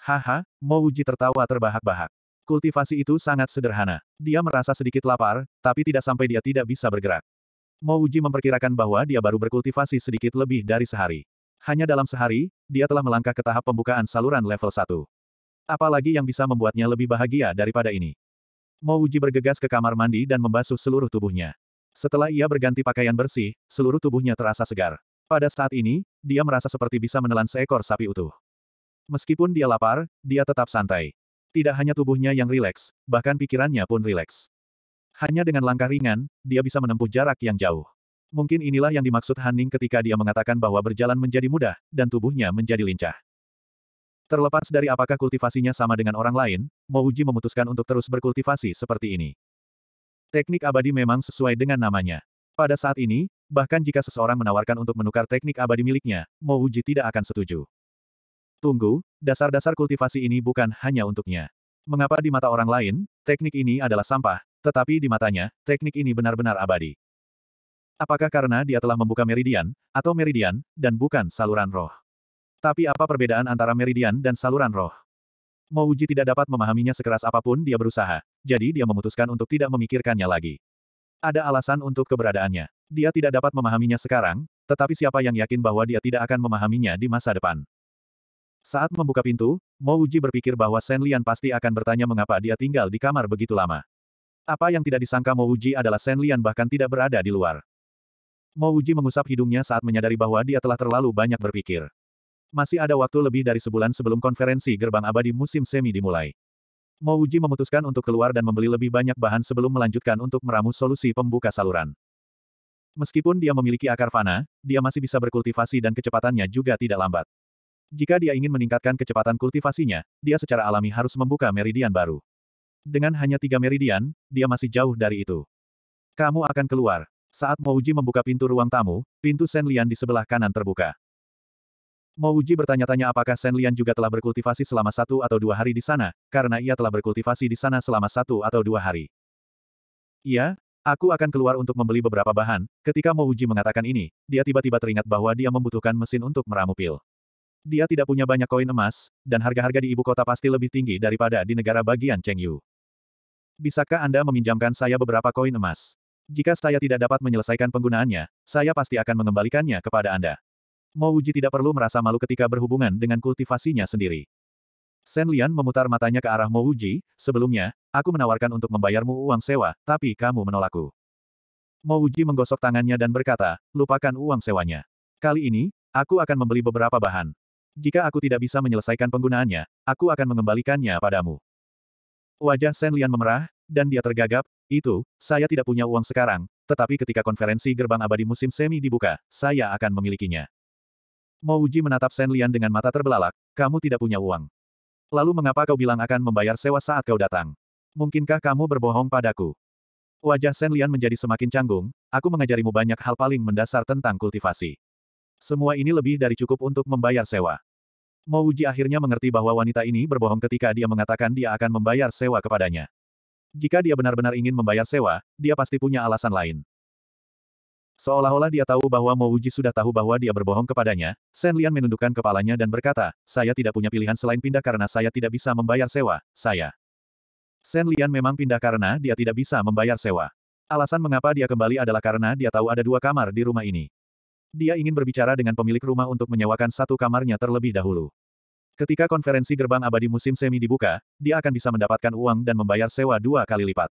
Haha, Uji tertawa terbahak-bahak. Kultivasi itu sangat sederhana. Dia merasa sedikit lapar, tapi tidak sampai dia tidak bisa bergerak. Uji memperkirakan bahwa dia baru berkultivasi sedikit lebih dari sehari. Hanya dalam sehari, dia telah melangkah ke tahap pembukaan saluran level 1. Apalagi yang bisa membuatnya lebih bahagia daripada ini. Uji bergegas ke kamar mandi dan membasuh seluruh tubuhnya. Setelah ia berganti pakaian bersih, seluruh tubuhnya terasa segar. Pada saat ini, dia merasa seperti bisa menelan seekor sapi utuh. Meskipun dia lapar, dia tetap santai. Tidak hanya tubuhnya yang rileks, bahkan pikirannya pun rileks. Hanya dengan langkah ringan, dia bisa menempuh jarak yang jauh. Mungkin inilah yang dimaksud Hanning ketika dia mengatakan bahwa berjalan menjadi mudah, dan tubuhnya menjadi lincah. Terlepas dari apakah kultivasinya sama dengan orang lain, Mouji memutuskan untuk terus berkultivasi seperti ini. Teknik abadi memang sesuai dengan namanya. Pada saat ini, bahkan jika seseorang menawarkan untuk menukar teknik abadi miliknya, Mo Uji tidak akan setuju. Tunggu, dasar-dasar kultivasi ini bukan hanya untuknya. Mengapa di mata orang lain, teknik ini adalah sampah, tetapi di matanya, teknik ini benar-benar abadi. Apakah karena dia telah membuka meridian, atau meridian, dan bukan saluran roh? Tapi apa perbedaan antara meridian dan saluran roh? Mo Uji tidak dapat memahaminya sekeras apapun dia berusaha, jadi dia memutuskan untuk tidak memikirkannya lagi. Ada alasan untuk keberadaannya. Dia tidak dapat memahaminya sekarang, tetapi siapa yang yakin bahwa dia tidak akan memahaminya di masa depan. Saat membuka pintu, Mo Uji berpikir bahwa Shen Lian pasti akan bertanya mengapa dia tinggal di kamar begitu lama. Apa yang tidak disangka Mo Uji adalah Shen Lian bahkan tidak berada di luar. Mo Uji mengusap hidungnya saat menyadari bahwa dia telah terlalu banyak berpikir. Masih ada waktu lebih dari sebulan sebelum konferensi gerbang abadi musim semi dimulai. Mo Uji memutuskan untuk keluar dan membeli lebih banyak bahan sebelum melanjutkan untuk meramu solusi pembuka saluran. Meskipun dia memiliki akar fana, dia masih bisa berkultivasi dan kecepatannya juga tidak lambat. Jika dia ingin meningkatkan kecepatan kultivasinya, dia secara alami harus membuka meridian baru. Dengan hanya tiga meridian, dia masih jauh dari itu. Kamu akan keluar. Saat Mouji membuka pintu ruang tamu, pintu Senlian di sebelah kanan terbuka. Mo Uji bertanya-tanya apakah Shen Lian juga telah berkultivasi selama satu atau dua hari di sana, karena ia telah berkultivasi di sana selama satu atau dua hari. Iya, aku akan keluar untuk membeli beberapa bahan. Ketika Mo Uji mengatakan ini, dia tiba-tiba teringat bahwa dia membutuhkan mesin untuk meramu pil. Dia tidak punya banyak koin emas, dan harga-harga di ibu kota pasti lebih tinggi daripada di negara bagian Chengyu. Bisakah Anda meminjamkan saya beberapa koin emas? Jika saya tidak dapat menyelesaikan penggunaannya, saya pasti akan mengembalikannya kepada Anda. Mo tidak perlu merasa malu ketika berhubungan dengan kultivasinya sendiri. Sen Lian memutar matanya ke arah Mo sebelumnya, aku menawarkan untuk membayarmu uang sewa, tapi kamu menolakku. Mo menggosok tangannya dan berkata, lupakan uang sewanya. Kali ini, aku akan membeli beberapa bahan. Jika aku tidak bisa menyelesaikan penggunaannya, aku akan mengembalikannya padamu. Wajah Sen Lian memerah, dan dia tergagap, itu, saya tidak punya uang sekarang, tetapi ketika konferensi gerbang abadi musim semi dibuka, saya akan memilikinya. Mo Uji menatap Shen Lian dengan mata terbelalak, kamu tidak punya uang. Lalu mengapa kau bilang akan membayar sewa saat kau datang? Mungkinkah kamu berbohong padaku? Wajah Shen Lian menjadi semakin canggung, aku mengajarimu banyak hal paling mendasar tentang kultivasi. Semua ini lebih dari cukup untuk membayar sewa. Mo Uji akhirnya mengerti bahwa wanita ini berbohong ketika dia mengatakan dia akan membayar sewa kepadanya. Jika dia benar-benar ingin membayar sewa, dia pasti punya alasan lain. Seolah-olah dia tahu bahwa Mo Uji sudah tahu bahwa dia berbohong kepadanya, Shen Lian menundukkan kepalanya dan berkata, saya tidak punya pilihan selain pindah karena saya tidak bisa membayar sewa, saya. Shen Lian memang pindah karena dia tidak bisa membayar sewa. Alasan mengapa dia kembali adalah karena dia tahu ada dua kamar di rumah ini. Dia ingin berbicara dengan pemilik rumah untuk menyewakan satu kamarnya terlebih dahulu. Ketika konferensi gerbang abadi musim semi dibuka, dia akan bisa mendapatkan uang dan membayar sewa dua kali lipat.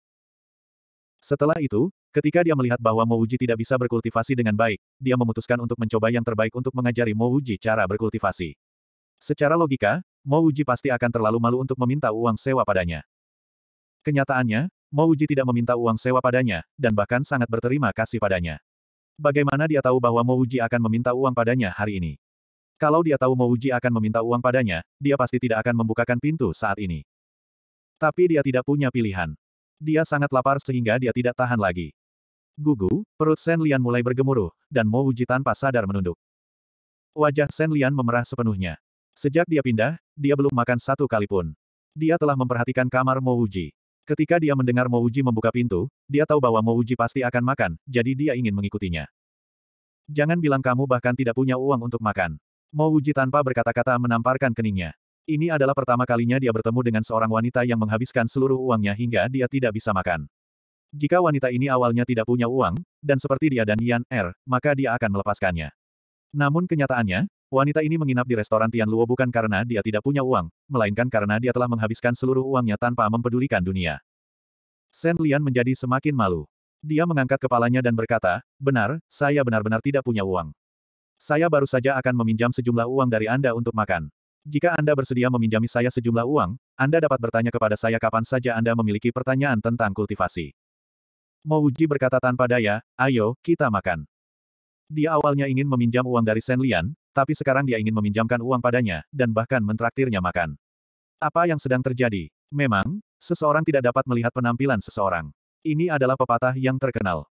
Setelah itu, Ketika dia melihat bahwa Mouji tidak bisa berkultivasi dengan baik, dia memutuskan untuk mencoba yang terbaik untuk mengajari Mouji cara berkultivasi. Secara logika, Mouji pasti akan terlalu malu untuk meminta uang sewa padanya. Kenyataannya, Mouji tidak meminta uang sewa padanya, dan bahkan sangat berterima kasih padanya. Bagaimana dia tahu bahwa Mouji akan meminta uang padanya hari ini? Kalau dia tahu Mouji akan meminta uang padanya, dia pasti tidak akan membukakan pintu saat ini. Tapi dia tidak punya pilihan. Dia sangat lapar sehingga dia tidak tahan lagi. Gugu, perut Shen Lian mulai bergemuruh, dan Mo Wuji tanpa sadar menunduk. Wajah Shen Lian memerah sepenuhnya. Sejak dia pindah, dia belum makan satu kali pun. Dia telah memperhatikan kamar Mo Wuji. Ketika dia mendengar Mo Wuji membuka pintu, dia tahu bahwa Mo Wuji pasti akan makan, jadi dia ingin mengikutinya. Jangan bilang kamu bahkan tidak punya uang untuk makan. Mo Wuji tanpa berkata-kata menamparkan keningnya. Ini adalah pertama kalinya dia bertemu dengan seorang wanita yang menghabiskan seluruh uangnya hingga dia tidak bisa makan. Jika wanita ini awalnya tidak punya uang, dan seperti dia dan Yan Er, maka dia akan melepaskannya. Namun kenyataannya, wanita ini menginap di restoran Tian Luo bukan karena dia tidak punya uang, melainkan karena dia telah menghabiskan seluruh uangnya tanpa mempedulikan dunia. Shen Lian menjadi semakin malu. Dia mengangkat kepalanya dan berkata, benar, saya benar-benar tidak punya uang. Saya baru saja akan meminjam sejumlah uang dari Anda untuk makan. Jika Anda bersedia meminjami saya sejumlah uang, Anda dapat bertanya kepada saya kapan saja Anda memiliki pertanyaan tentang kultivasi. Mouji berkata tanpa daya, ayo, kita makan. Dia awalnya ingin meminjam uang dari Shen Lian, tapi sekarang dia ingin meminjamkan uang padanya, dan bahkan mentraktirnya makan. Apa yang sedang terjadi? Memang, seseorang tidak dapat melihat penampilan seseorang. Ini adalah pepatah yang terkenal.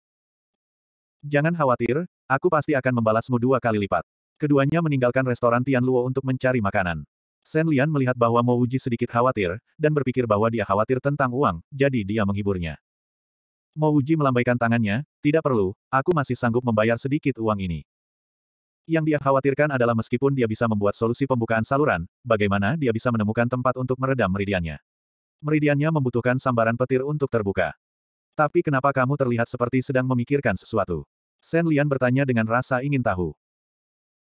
Jangan khawatir, aku pasti akan membalasmu dua kali lipat. Keduanya meninggalkan restoran Tian Luo untuk mencari makanan. Shen Lian melihat bahwa Mo sedikit khawatir, dan berpikir bahwa dia khawatir tentang uang, jadi dia menghiburnya. Mo Uji melambaikan tangannya, tidak perlu, aku masih sanggup membayar sedikit uang ini. Yang dia khawatirkan adalah meskipun dia bisa membuat solusi pembukaan saluran, bagaimana dia bisa menemukan tempat untuk meredam meridiannya. Meridiannya membutuhkan sambaran petir untuk terbuka. Tapi kenapa kamu terlihat seperti sedang memikirkan sesuatu? Sen Lian bertanya dengan rasa ingin tahu.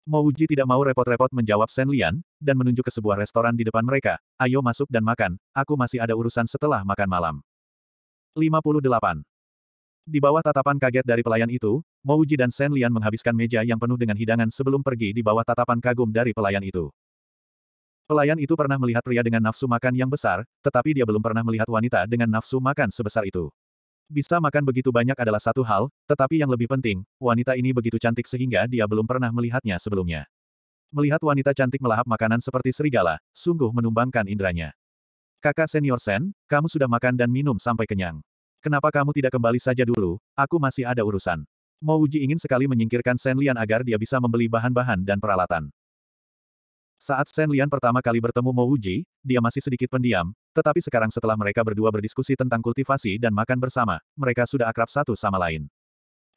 Mo Uji tidak mau repot-repot menjawab Sen Lian, dan menunjuk ke sebuah restoran di depan mereka, ayo masuk dan makan, aku masih ada urusan setelah makan malam. 58. Di bawah tatapan kaget dari pelayan itu, Mouji dan Shen Lian menghabiskan meja yang penuh dengan hidangan sebelum pergi di bawah tatapan kagum dari pelayan itu. Pelayan itu pernah melihat pria dengan nafsu makan yang besar, tetapi dia belum pernah melihat wanita dengan nafsu makan sebesar itu. Bisa makan begitu banyak adalah satu hal, tetapi yang lebih penting, wanita ini begitu cantik sehingga dia belum pernah melihatnya sebelumnya. Melihat wanita cantik melahap makanan seperti serigala, sungguh menumbangkan indranya. Kakak senior Sen, kamu sudah makan dan minum sampai kenyang. Kenapa kamu tidak kembali saja dulu, aku masih ada urusan. Mo Uji ingin sekali menyingkirkan Shen Lian agar dia bisa membeli bahan-bahan dan peralatan. Saat Shen Lian pertama kali bertemu Mo Uji, dia masih sedikit pendiam, tetapi sekarang setelah mereka berdua berdiskusi tentang kultivasi dan makan bersama, mereka sudah akrab satu sama lain.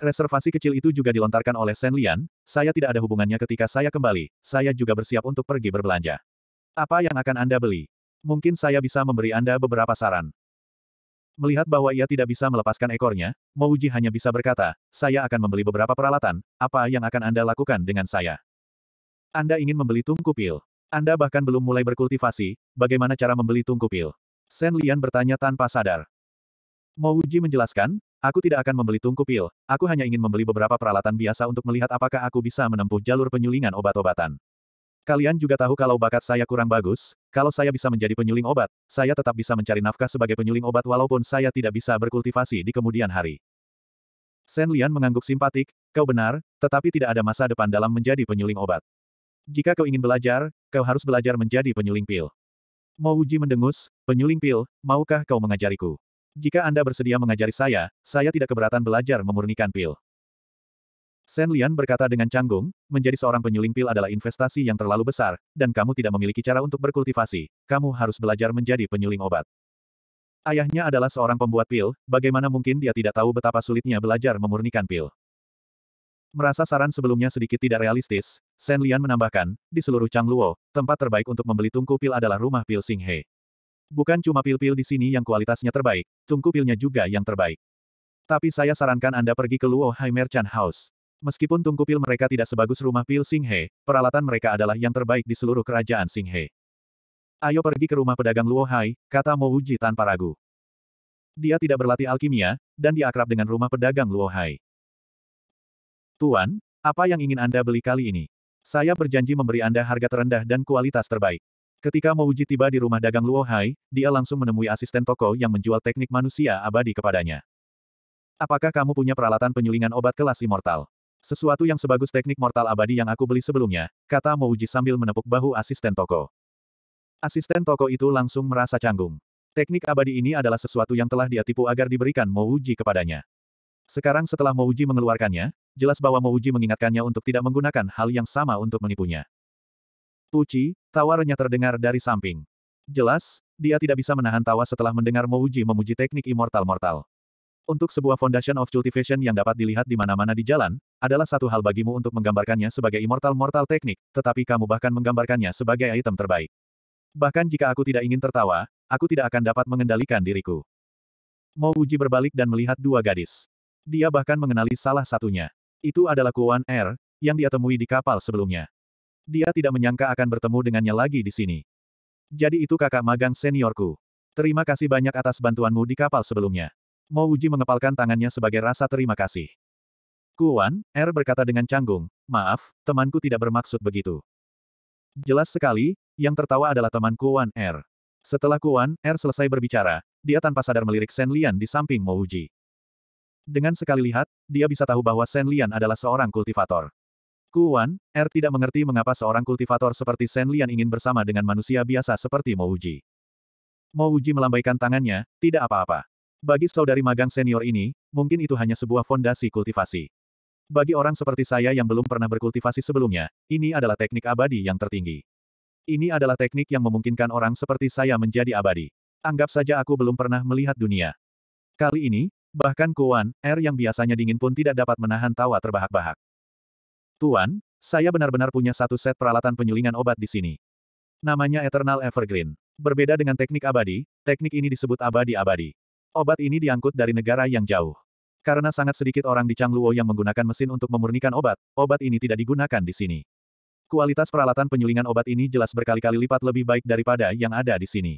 Reservasi kecil itu juga dilontarkan oleh Shen Lian, saya tidak ada hubungannya ketika saya kembali, saya juga bersiap untuk pergi berbelanja. Apa yang akan Anda beli? Mungkin saya bisa memberi Anda beberapa saran. Melihat bahwa ia tidak bisa melepaskan ekornya, Mouji hanya bisa berkata, saya akan membeli beberapa peralatan, apa yang akan Anda lakukan dengan saya? Anda ingin membeli tungku pil? Anda bahkan belum mulai berkultivasi, bagaimana cara membeli tungkupil? Shen Lian bertanya tanpa sadar. Mouji menjelaskan, aku tidak akan membeli tungku pil, aku hanya ingin membeli beberapa peralatan biasa untuk melihat apakah aku bisa menempuh jalur penyulingan obat-obatan. Kalian juga tahu kalau bakat saya kurang bagus, kalau saya bisa menjadi penyuling obat, saya tetap bisa mencari nafkah sebagai penyuling obat walaupun saya tidak bisa berkultivasi di kemudian hari. Sen Lian mengangguk simpatik, kau benar, tetapi tidak ada masa depan dalam menjadi penyuling obat. Jika kau ingin belajar, kau harus belajar menjadi penyuling pil. Mau Uji mendengus, penyuling pil, maukah kau mengajariku? Jika Anda bersedia mengajari saya, saya tidak keberatan belajar memurnikan pil. Shen Lian berkata dengan canggung, menjadi seorang penyuling pil adalah investasi yang terlalu besar, dan kamu tidak memiliki cara untuk berkultivasi, kamu harus belajar menjadi penyuling obat. Ayahnya adalah seorang pembuat pil, bagaimana mungkin dia tidak tahu betapa sulitnya belajar memurnikan pil. Merasa saran sebelumnya sedikit tidak realistis, Shen Lian menambahkan, di seluruh Changluo, tempat terbaik untuk membeli tungku pil adalah rumah pil Singhe. Bukan cuma pil-pil di sini yang kualitasnya terbaik, tungku pilnya juga yang terbaik. Tapi saya sarankan Anda pergi ke Luo Hai Merchant House. Meskipun tungku pil mereka tidak sebagus rumah pil Singhe, peralatan mereka adalah yang terbaik di seluruh kerajaan Singhe. Ayo pergi ke rumah pedagang Luo Hai, kata Mo Uji tanpa ragu. Dia tidak berlatih alkimia, dan dia akrab dengan rumah pedagang Luo Hai. Tuan, apa yang ingin Anda beli kali ini? Saya berjanji memberi Anda harga terendah dan kualitas terbaik. Ketika Mo Mouji tiba di rumah dagang Luo Hai, dia langsung menemui asisten toko yang menjual teknik manusia abadi kepadanya. Apakah kamu punya peralatan penyulingan obat kelas immortal? Sesuatu yang sebagus teknik mortal abadi yang aku beli sebelumnya, kata Mouji sambil menepuk bahu asisten toko. Asisten toko itu langsung merasa canggung. Teknik abadi ini adalah sesuatu yang telah dia tipu agar diberikan Mouji kepadanya. Sekarang setelah Mouji mengeluarkannya, jelas bahwa Mouji mengingatkannya untuk tidak menggunakan hal yang sama untuk menipunya. Puci, tawarnya terdengar dari samping. Jelas, dia tidak bisa menahan tawa setelah mendengar Mouji memuji teknik immortal-mortal. Untuk sebuah Foundation of Cultivation yang dapat dilihat di mana-mana di jalan, adalah satu hal bagimu untuk menggambarkannya sebagai Immortal Mortal teknik, tetapi kamu bahkan menggambarkannya sebagai item terbaik. Bahkan jika aku tidak ingin tertawa, aku tidak akan dapat mengendalikan diriku. Mo Uji berbalik dan melihat dua gadis. Dia bahkan mengenali salah satunya. Itu adalah Kuan Er, yang dia temui di kapal sebelumnya. Dia tidak menyangka akan bertemu dengannya lagi di sini. Jadi itu kakak magang seniorku. Terima kasih banyak atas bantuanmu di kapal sebelumnya. Mo Uji mengepalkan tangannya sebagai rasa terima kasih. Kuan, Er berkata dengan canggung, maaf, temanku tidak bermaksud begitu. Jelas sekali, yang tertawa adalah teman Kuan Er. Setelah Kuan Er selesai berbicara, dia tanpa sadar melirik Shen Lian di samping Mo Uji. Dengan sekali lihat, dia bisa tahu bahwa Shen Lian adalah seorang kultivator. Kuan Er tidak mengerti mengapa seorang kultivator seperti Shen Lian ingin bersama dengan manusia biasa seperti Mo Uji. Mo Uji melambaikan tangannya, tidak apa-apa. Bagi saudari magang senior ini, mungkin itu hanya sebuah fondasi kultivasi. Bagi orang seperti saya yang belum pernah berkultivasi sebelumnya, ini adalah teknik abadi yang tertinggi. Ini adalah teknik yang memungkinkan orang seperti saya menjadi abadi. Anggap saja aku belum pernah melihat dunia. Kali ini, bahkan Kuan, air er yang biasanya dingin pun tidak dapat menahan tawa terbahak-bahak. Tuan, saya benar-benar punya satu set peralatan penyulingan obat di sini. Namanya Eternal Evergreen. Berbeda dengan teknik abadi, teknik ini disebut abadi-abadi. Obat ini diangkut dari negara yang jauh. Karena sangat sedikit orang di Changluo yang menggunakan mesin untuk memurnikan obat, obat ini tidak digunakan di sini. Kualitas peralatan penyulingan obat ini jelas berkali-kali lipat lebih baik daripada yang ada di sini.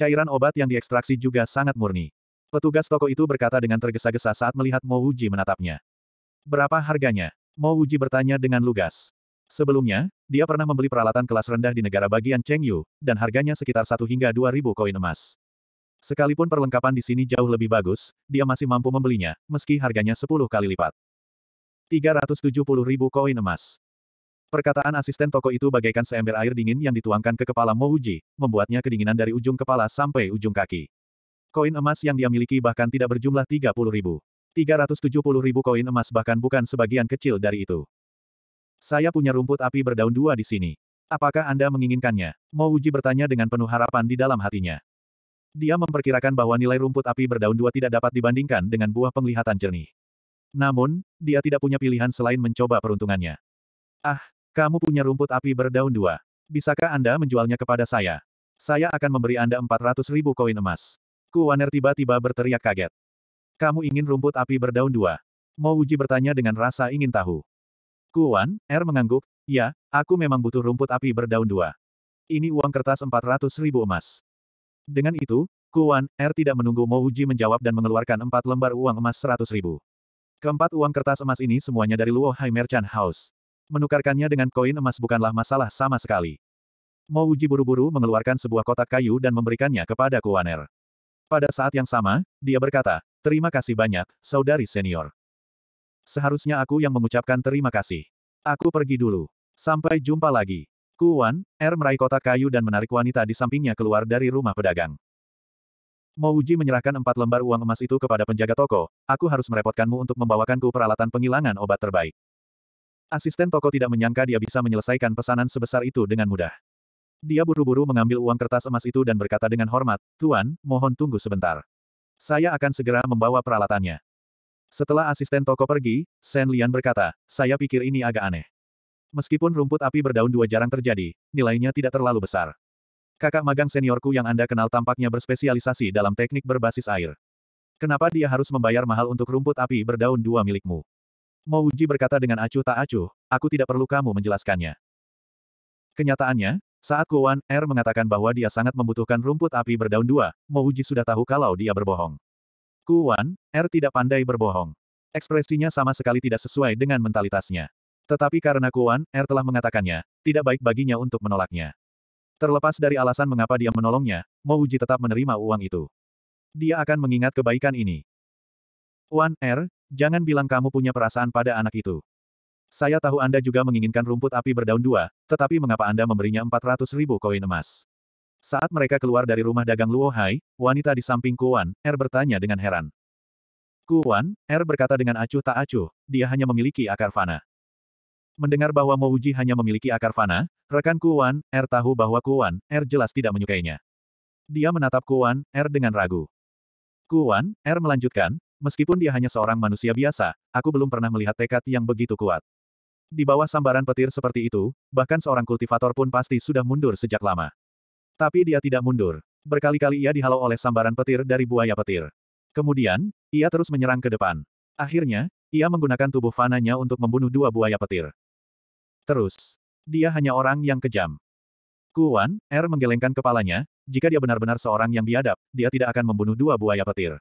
Cairan obat yang diekstraksi juga sangat murni. Petugas toko itu berkata dengan tergesa-gesa saat melihat Mo Wuji menatapnya. Berapa harganya? Mo Wuji bertanya dengan lugas. Sebelumnya, dia pernah membeli peralatan kelas rendah di negara bagian Cheng Yu, dan harganya sekitar 1 hingga 2 ribu koin emas. Sekalipun perlengkapan di sini jauh lebih bagus, dia masih mampu membelinya, meski harganya 10 kali lipat. 370 ribu koin emas. Perkataan asisten toko itu bagaikan seember air dingin yang dituangkan ke kepala Mo Mouji, membuatnya kedinginan dari ujung kepala sampai ujung kaki. Koin emas yang dia miliki bahkan tidak berjumlah 30 ribu. 370 ribu koin emas bahkan bukan sebagian kecil dari itu. Saya punya rumput api berdaun dua di sini. Apakah Anda menginginkannya? Mo Mouji bertanya dengan penuh harapan di dalam hatinya. Dia memperkirakan bahwa nilai rumput api berdaun dua tidak dapat dibandingkan dengan buah penglihatan jernih. Namun, dia tidak punya pilihan selain mencoba peruntungannya. Ah, kamu punya rumput api berdaun dua. Bisakah Anda menjualnya kepada saya? Saya akan memberi Anda 400 ribu koin emas. Kuwaner tiba-tiba berteriak kaget. Kamu ingin rumput api berdaun dua? Mo Uji bertanya dengan rasa ingin tahu. Kuan, R er mengangguk, ya, aku memang butuh rumput api berdaun dua. Ini uang kertas 400 ribu emas. Dengan itu, Kuan Er tidak menunggu Mo Uji menjawab dan mengeluarkan empat lembar uang emas seratus ribu. Keempat uang kertas emas ini semuanya dari Luo Hai Merchant House. Menukarkannya dengan koin emas bukanlah masalah sama sekali. Mo Uji buru-buru mengeluarkan sebuah kotak kayu dan memberikannya kepada Kuan Er. Pada saat yang sama, dia berkata, Terima kasih banyak, saudari senior. Seharusnya aku yang mengucapkan terima kasih. Aku pergi dulu. Sampai jumpa lagi. Kuan, Er meraih kotak kayu dan menarik wanita di sampingnya keluar dari rumah pedagang. Mouji menyerahkan empat lembar uang emas itu kepada penjaga toko, aku harus merepotkanmu untuk membawakanku peralatan penghilangan obat terbaik. Asisten toko tidak menyangka dia bisa menyelesaikan pesanan sebesar itu dengan mudah. Dia buru-buru mengambil uang kertas emas itu dan berkata dengan hormat, Tuan, mohon tunggu sebentar. Saya akan segera membawa peralatannya. Setelah asisten toko pergi, Shen Lian berkata, saya pikir ini agak aneh. Meskipun rumput api berdaun dua jarang terjadi, nilainya tidak terlalu besar. Kakak magang seniorku yang Anda kenal tampaknya berspesialisasi dalam teknik berbasis air. Kenapa dia harus membayar mahal untuk rumput api berdaun dua milikmu? Mouji berkata dengan acuh tak acuh, aku tidak perlu kamu menjelaskannya. Kenyataannya, saat Kuan R er mengatakan bahwa dia sangat membutuhkan rumput api berdaun dua, Mouji sudah tahu kalau dia berbohong. Kuan, R er tidak pandai berbohong. Ekspresinya sama sekali tidak sesuai dengan mentalitasnya. Tetapi karena Kuan Er telah mengatakannya, tidak baik baginya untuk menolaknya. Terlepas dari alasan mengapa dia menolongnya, Mo Uji tetap menerima uang itu. Dia akan mengingat kebaikan ini. Wan Er, jangan bilang kamu punya perasaan pada anak itu. Saya tahu Anda juga menginginkan rumput api berdaun dua, tetapi mengapa Anda memberinya 400 ribu koin emas? Saat mereka keluar dari rumah dagang Luo Hai, wanita di samping Kuan Er bertanya dengan heran. Kuan Er berkata dengan acuh tak acuh, dia hanya memiliki akar fana. Mendengar bahwa Mouji hanya memiliki akar fana, rekan Kuan, R er tahu bahwa Kuan, R er jelas tidak menyukainya. Dia menatap Kuan, R er dengan ragu. Kuan, R melanjutkan, meskipun dia hanya seorang manusia biasa, aku belum pernah melihat tekad yang begitu kuat. Di bawah sambaran petir seperti itu, bahkan seorang kultivator pun pasti sudah mundur sejak lama. Tapi dia tidak mundur. Berkali-kali ia dihalau oleh sambaran petir dari buaya petir. Kemudian, ia terus menyerang ke depan. Akhirnya, ia menggunakan tubuh fananya untuk membunuh dua buaya petir. Terus. Dia hanya orang yang kejam. Kuan, Er menggelengkan kepalanya, jika dia benar-benar seorang yang biadab, dia tidak akan membunuh dua buaya petir.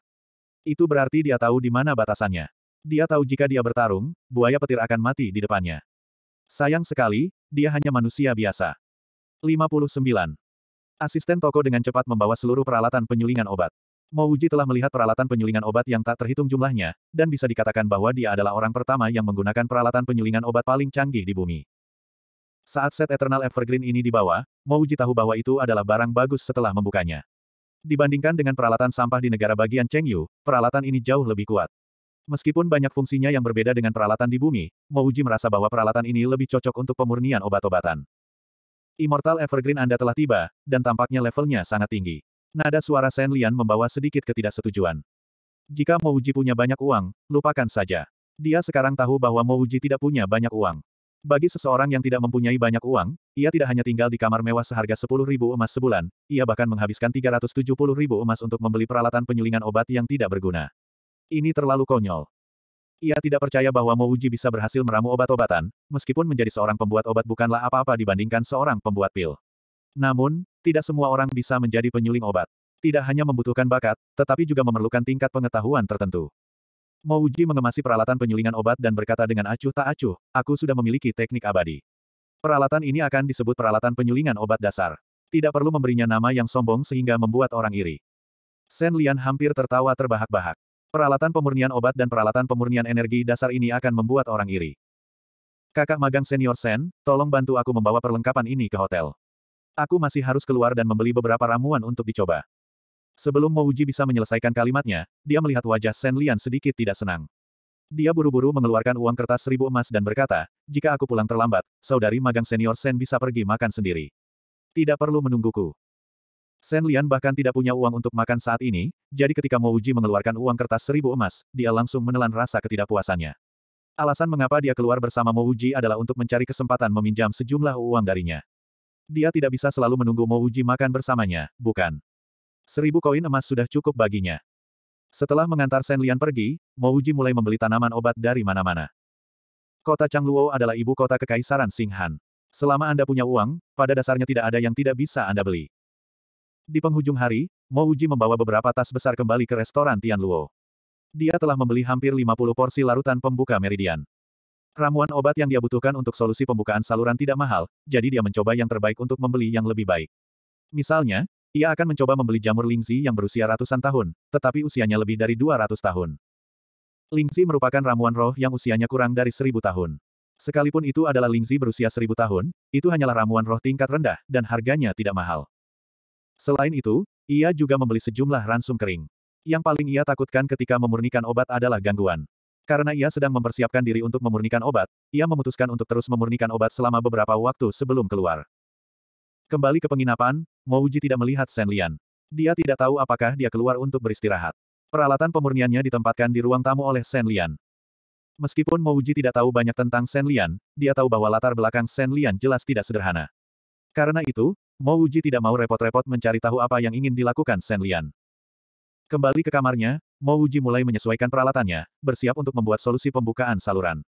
Itu berarti dia tahu di mana batasannya. Dia tahu jika dia bertarung, buaya petir akan mati di depannya. Sayang sekali, dia hanya manusia biasa. 59. Asisten toko dengan cepat membawa seluruh peralatan penyulingan obat. Mouji telah melihat peralatan penyulingan obat yang tak terhitung jumlahnya, dan bisa dikatakan bahwa dia adalah orang pertama yang menggunakan peralatan penyulingan obat paling canggih di bumi. Saat set Eternal Evergreen ini dibawa, Mouji tahu bahwa itu adalah barang bagus setelah membukanya. Dibandingkan dengan peralatan sampah di negara bagian Chengyu, peralatan ini jauh lebih kuat. Meskipun banyak fungsinya yang berbeda dengan peralatan di bumi, Mouji merasa bahwa peralatan ini lebih cocok untuk pemurnian obat-obatan. Immortal Evergreen Anda telah tiba, dan tampaknya levelnya sangat tinggi. Nada suara Shen Lian membawa sedikit ketidaksetujuan. Jika Mouji punya banyak uang, lupakan saja. Dia sekarang tahu bahwa Mouji tidak punya banyak uang. Bagi seseorang yang tidak mempunyai banyak uang, ia tidak hanya tinggal di kamar mewah seharga 10.000 emas sebulan, ia bahkan menghabiskan 370.000 emas untuk membeli peralatan penyulingan obat yang tidak berguna. Ini terlalu konyol. Ia tidak percaya bahwa Mouji bisa berhasil meramu obat-obatan, meskipun menjadi seorang pembuat obat bukanlah apa-apa dibandingkan seorang pembuat pil. Namun, tidak semua orang bisa menjadi penyuling obat. Tidak hanya membutuhkan bakat, tetapi juga memerlukan tingkat pengetahuan tertentu. Mo Uji mengemasi peralatan penyulingan obat dan berkata dengan acuh tak acuh, aku sudah memiliki teknik abadi. Peralatan ini akan disebut peralatan penyulingan obat dasar. Tidak perlu memberinya nama yang sombong sehingga membuat orang iri. Shen Lian hampir tertawa terbahak-bahak. Peralatan pemurnian obat dan peralatan pemurnian energi dasar ini akan membuat orang iri. Kakak magang senior Sen, tolong bantu aku membawa perlengkapan ini ke hotel. Aku masih harus keluar dan membeli beberapa ramuan untuk dicoba. Sebelum Mouji bisa menyelesaikan kalimatnya, dia melihat wajah Shen Lian sedikit tidak senang. Dia buru-buru mengeluarkan uang kertas seribu emas dan berkata, jika aku pulang terlambat, saudari magang senior Shen bisa pergi makan sendiri. Tidak perlu menungguku. Shen Lian bahkan tidak punya uang untuk makan saat ini, jadi ketika Mouji mengeluarkan uang kertas seribu emas, dia langsung menelan rasa ketidakpuasannya. Alasan mengapa dia keluar bersama Mouji adalah untuk mencari kesempatan meminjam sejumlah uang darinya. Dia tidak bisa selalu menunggu Mouji makan bersamanya, bukan? Seribu koin emas sudah cukup baginya. Setelah mengantar Shen Lian pergi, Mouji mulai membeli tanaman obat dari mana-mana. Kota Changluo adalah ibu kota Kekaisaran Singhan. Selama Anda punya uang, pada dasarnya tidak ada yang tidak bisa Anda beli. Di penghujung hari, Mouji membawa beberapa tas besar kembali ke restoran Tianluo. Dia telah membeli hampir 50 porsi larutan pembuka meridian. Ramuan obat yang dia butuhkan untuk solusi pembukaan saluran tidak mahal, jadi dia mencoba yang terbaik untuk membeli yang lebih baik. Misalnya, ia akan mencoba membeli jamur lingzi yang berusia ratusan tahun, tetapi usianya lebih dari 200 tahun. Lingzi merupakan ramuan roh yang usianya kurang dari seribu tahun. Sekalipun itu adalah lingzi berusia seribu tahun, itu hanyalah ramuan roh tingkat rendah, dan harganya tidak mahal. Selain itu, ia juga membeli sejumlah ransum kering. Yang paling ia takutkan ketika memurnikan obat adalah gangguan. Karena ia sedang mempersiapkan diri untuk memurnikan obat, ia memutuskan untuk terus memurnikan obat selama beberapa waktu sebelum keluar. Kembali ke penginapan, Mouji tidak melihat Shen Lian. Dia tidak tahu apakah dia keluar untuk beristirahat. Peralatan pemurniannya ditempatkan di ruang tamu oleh Shen Lian. Meskipun Mouji tidak tahu banyak tentang Shen Lian, dia tahu bahwa latar belakang Shen Lian jelas tidak sederhana. Karena itu, Mouji tidak mau repot-repot mencari tahu apa yang ingin dilakukan Shen Lian. Kembali ke kamarnya, Mouji mulai menyesuaikan peralatannya, bersiap untuk membuat solusi pembukaan saluran.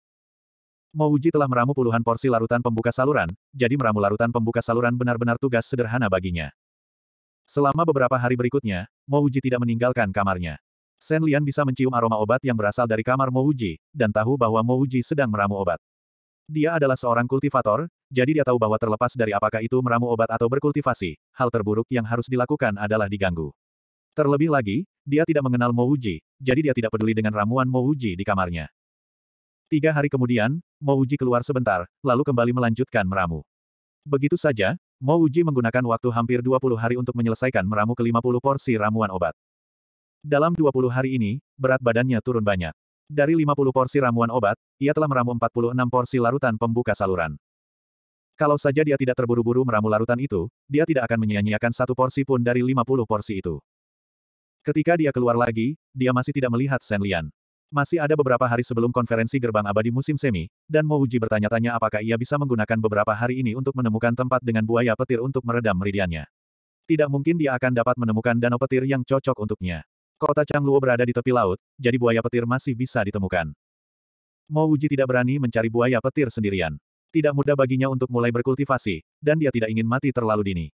Mo telah meramu puluhan porsi larutan pembuka saluran, jadi meramu larutan pembuka saluran benar-benar tugas sederhana baginya. Selama beberapa hari berikutnya, Mo tidak meninggalkan kamarnya. Sen Lian bisa mencium aroma obat yang berasal dari kamar Mo dan tahu bahwa Mo sedang meramu obat. Dia adalah seorang kultivator, jadi dia tahu bahwa terlepas dari apakah itu meramu obat atau berkultivasi, hal terburuk yang harus dilakukan adalah diganggu. Terlebih lagi, dia tidak mengenal Mo jadi dia tidak peduli dengan ramuan Mo di kamarnya. Tiga hari kemudian, Mo Uji keluar sebentar, lalu kembali melanjutkan meramu. Begitu saja, Mo Uji menggunakan waktu hampir 20 hari untuk menyelesaikan meramu ke-50 porsi ramuan obat. Dalam 20 hari ini, berat badannya turun banyak. Dari 50 porsi ramuan obat, ia telah meramu 46 porsi larutan pembuka saluran. Kalau saja dia tidak terburu-buru meramu larutan itu, dia tidak akan menyia-nyiakan satu porsi pun dari 50 porsi itu. Ketika dia keluar lagi, dia masih tidak melihat Sen Lian. Masih ada beberapa hari sebelum konferensi gerbang abadi musim semi, dan Mo Uji bertanya-tanya apakah ia bisa menggunakan beberapa hari ini untuk menemukan tempat dengan buaya petir untuk meredam meridiannya. Tidak mungkin dia akan dapat menemukan danau petir yang cocok untuknya. Kota Changluo berada di tepi laut, jadi buaya petir masih bisa ditemukan. Mo Uji tidak berani mencari buaya petir sendirian. Tidak mudah baginya untuk mulai berkultivasi, dan dia tidak ingin mati terlalu dini.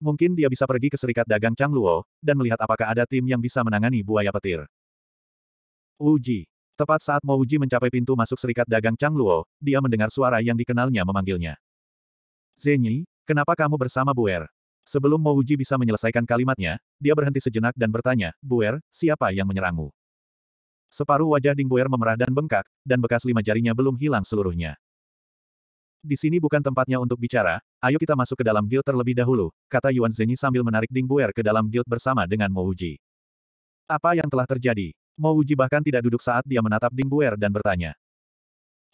Mungkin dia bisa pergi ke Serikat Dagang Changluo, dan melihat apakah ada tim yang bisa menangani buaya petir. Uji. Tepat saat Mo Uji mencapai pintu masuk serikat dagang Chang Luo, dia mendengar suara yang dikenalnya memanggilnya. Zenyi, kenapa kamu bersama Buer? Sebelum Mo Uji bisa menyelesaikan kalimatnya, dia berhenti sejenak dan bertanya, Buer, siapa yang menyerangmu? Separuh wajah Ding Buer memerah dan bengkak, dan bekas lima jarinya belum hilang seluruhnya. Di sini bukan tempatnya untuk bicara, ayo kita masuk ke dalam guild terlebih dahulu, kata Yuan Zenyi sambil menarik Ding Buer ke dalam guild bersama dengan Mo Uji. Apa yang telah terjadi? Mo Uji bahkan tidak duduk saat dia menatap Ding Bu'er dan bertanya.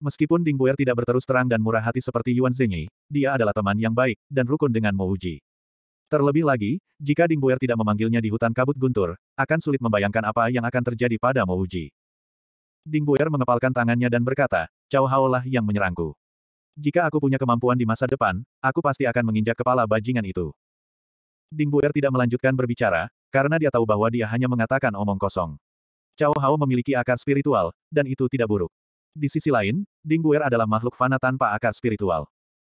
Meskipun Ding Bu'er tidak berterus terang dan murah hati seperti Yuan Zhenyi, dia adalah teman yang baik, dan rukun dengan Mo Uji. Terlebih lagi, jika Ding Bu'er tidak memanggilnya di hutan kabut guntur, akan sulit membayangkan apa yang akan terjadi pada Mo Ding Bu'er mengepalkan tangannya dan berkata, Cao Hao lah yang menyerangku. Jika aku punya kemampuan di masa depan, aku pasti akan menginjak kepala bajingan itu. Ding Bu'er tidak melanjutkan berbicara, karena dia tahu bahwa dia hanya mengatakan omong kosong. Cao Hao memiliki akar spiritual, dan itu tidak buruk. Di sisi lain, Ding Bu'er adalah makhluk fana tanpa akar spiritual.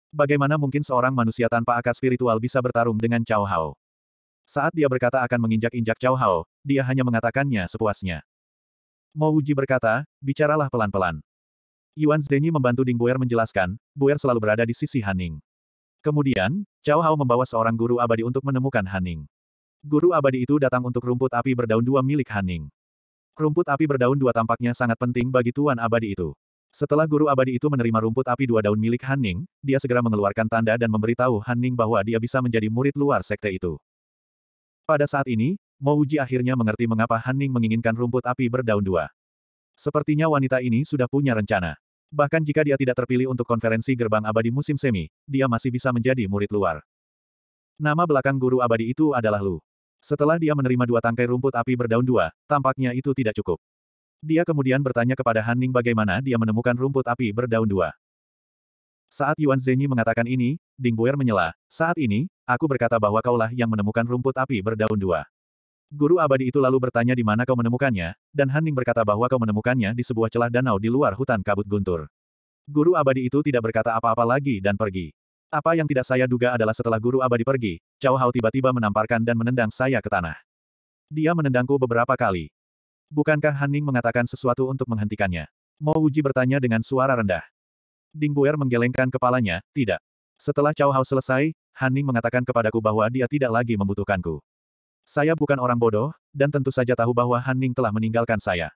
Bagaimana mungkin seorang manusia tanpa akar spiritual bisa bertarung dengan Cao Hao? Saat dia berkata akan menginjak-injak Cao Hao, dia hanya mengatakannya sepuasnya. Mo Wuji berkata, bicaralah pelan-pelan. Yuan Zhenyi membantu Ding Bu'er menjelaskan, Buer selalu berada di sisi Haning. Kemudian, Cao Hao membawa seorang guru abadi untuk menemukan Haning. Guru abadi itu datang untuk rumput api berdaun dua milik Haning. Rumput api berdaun dua tampaknya sangat penting bagi Tuan Abadi itu. Setelah guru abadi itu menerima rumput api dua daun milik Han Ning, dia segera mengeluarkan tanda dan memberitahu Han Ning bahwa dia bisa menjadi murid luar sekte itu. Pada saat ini, Mo Uji akhirnya mengerti mengapa Han Ning menginginkan rumput api berdaun dua. Sepertinya wanita ini sudah punya rencana. Bahkan jika dia tidak terpilih untuk konferensi gerbang abadi musim semi, dia masih bisa menjadi murid luar. Nama belakang guru abadi itu adalah Lu. Setelah dia menerima dua tangkai rumput api berdaun dua, tampaknya itu tidak cukup. Dia kemudian bertanya kepada Han Ning bagaimana dia menemukan rumput api berdaun dua. Saat Yuan Zhenyi mengatakan ini, Ding Buer menyela, saat ini, aku berkata bahwa kaulah yang menemukan rumput api berdaun dua. Guru abadi itu lalu bertanya di mana kau menemukannya, dan Han Ning berkata bahwa kau menemukannya di sebuah celah danau di luar hutan kabut guntur. Guru abadi itu tidak berkata apa-apa lagi dan pergi. Apa yang tidak saya duga adalah setelah guru abadi pergi, Cao Hao tiba-tiba menamparkan dan menendang saya ke tanah. Dia menendangku beberapa kali. Bukankah Haning mengatakan sesuatu untuk menghentikannya? Mo Wuji bertanya dengan suara rendah. Ding Buer menggelengkan kepalanya, tidak. Setelah Cao Hao selesai, Haning mengatakan kepadaku bahwa dia tidak lagi membutuhkanku. Saya bukan orang bodoh, dan tentu saja tahu bahwa Haning telah meninggalkan saya.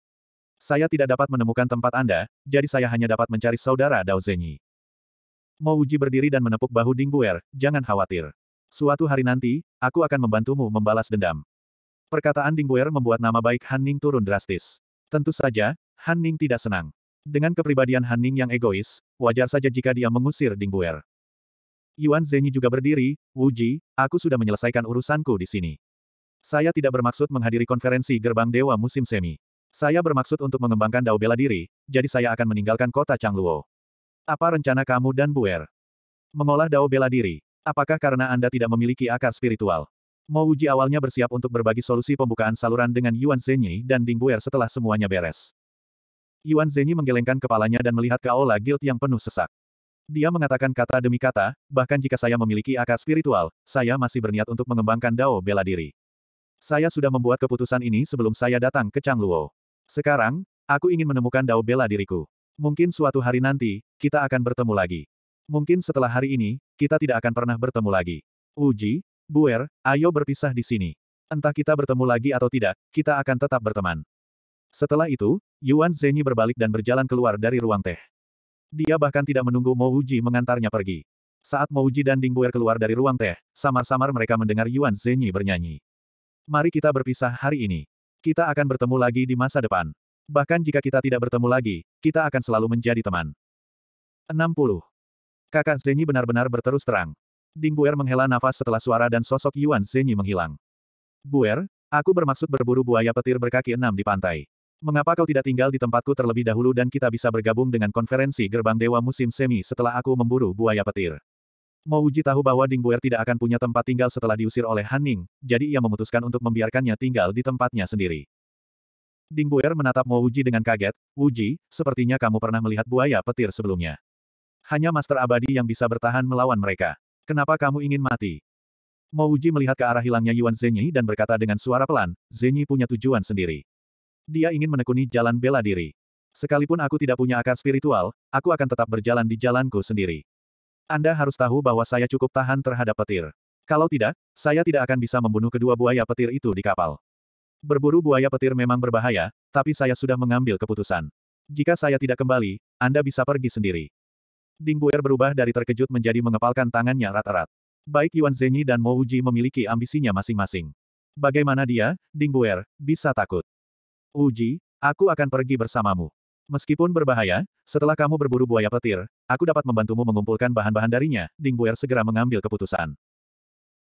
Saya tidak dapat menemukan tempat Anda, jadi saya hanya dapat mencari saudara Dao Zhenyi. Mo Uji berdiri dan menepuk bahu Ding Bu'er, jangan khawatir. Suatu hari nanti, aku akan membantumu membalas dendam. Perkataan Ding Bu'er membuat nama baik Han Ning turun drastis. Tentu saja, Han Ning tidak senang. Dengan kepribadian Han Ning yang egois, wajar saja jika dia mengusir Ding Bu'er. Yuan Zhenyi juga berdiri, Wuji, aku sudah menyelesaikan urusanku di sini. Saya tidak bermaksud menghadiri konferensi gerbang dewa musim semi. Saya bermaksud untuk mengembangkan dao bela diri, jadi saya akan meninggalkan kota Changluo. Apa rencana kamu dan Buer? Mengolah dao bela diri. Apakah karena Anda tidak memiliki akar spiritual? Mo Uji awalnya bersiap untuk berbagi solusi pembukaan saluran dengan Yuan Zhenyi dan Ding Buer setelah semuanya beres. Yuan Zhenyi menggelengkan kepalanya dan melihat Kaola Guild yang penuh sesak. Dia mengatakan kata demi kata, bahkan jika saya memiliki akar spiritual, saya masih berniat untuk mengembangkan dao bela diri. Saya sudah membuat keputusan ini sebelum saya datang ke Changluo. Sekarang, aku ingin menemukan dao bela diriku. Mungkin suatu hari nanti, kita akan bertemu lagi. Mungkin setelah hari ini, kita tidak akan pernah bertemu lagi. Uji, Buer, ayo berpisah di sini. Entah kita bertemu lagi atau tidak, kita akan tetap berteman. Setelah itu, Yuan Zhenyi berbalik dan berjalan keluar dari ruang teh. Dia bahkan tidak menunggu Mo Uji mengantarnya pergi. Saat Mo Uji dan Ding Buer keluar dari ruang teh, samar-samar mereka mendengar Yuan Zhenyi bernyanyi. Mari kita berpisah hari ini. Kita akan bertemu lagi di masa depan. Bahkan jika kita tidak bertemu lagi, kita akan selalu menjadi teman. 60. Kakak Zenyi benar-benar berterus terang. Ding Buer menghela nafas setelah suara dan sosok Yuan Zenyi menghilang. Buer, aku bermaksud berburu buaya petir berkaki enam di pantai. Mengapa kau tidak tinggal di tempatku terlebih dahulu dan kita bisa bergabung dengan konferensi gerbang dewa musim semi setelah aku memburu buaya petir? Mau Uji tahu bahwa Ding Buer tidak akan punya tempat tinggal setelah diusir oleh Han Ning, jadi ia memutuskan untuk membiarkannya tinggal di tempatnya sendiri. Ding Buer menatap Mo Uji dengan kaget, Uji, sepertinya kamu pernah melihat buaya petir sebelumnya. Hanya Master Abadi yang bisa bertahan melawan mereka. Kenapa kamu ingin mati? Mo Uji melihat ke arah hilangnya Yuan Zhenyi dan berkata dengan suara pelan, Zhenyi punya tujuan sendiri. Dia ingin menekuni jalan bela diri. Sekalipun aku tidak punya akar spiritual, aku akan tetap berjalan di jalanku sendiri. Anda harus tahu bahwa saya cukup tahan terhadap petir. Kalau tidak, saya tidak akan bisa membunuh kedua buaya petir itu di kapal. Berburu buaya petir memang berbahaya, tapi saya sudah mengambil keputusan. Jika saya tidak kembali, Anda bisa pergi sendiri. Ding Buer berubah dari terkejut menjadi mengepalkan tangannya rata-rat. Baik Yuan Zhenyi dan Mo Uji memiliki ambisinya masing-masing. Bagaimana dia, Ding Buer, bisa takut? Uji, aku akan pergi bersamamu. Meskipun berbahaya, setelah kamu berburu buaya petir, aku dapat membantumu mengumpulkan bahan-bahan darinya, Ding Buer segera mengambil keputusan.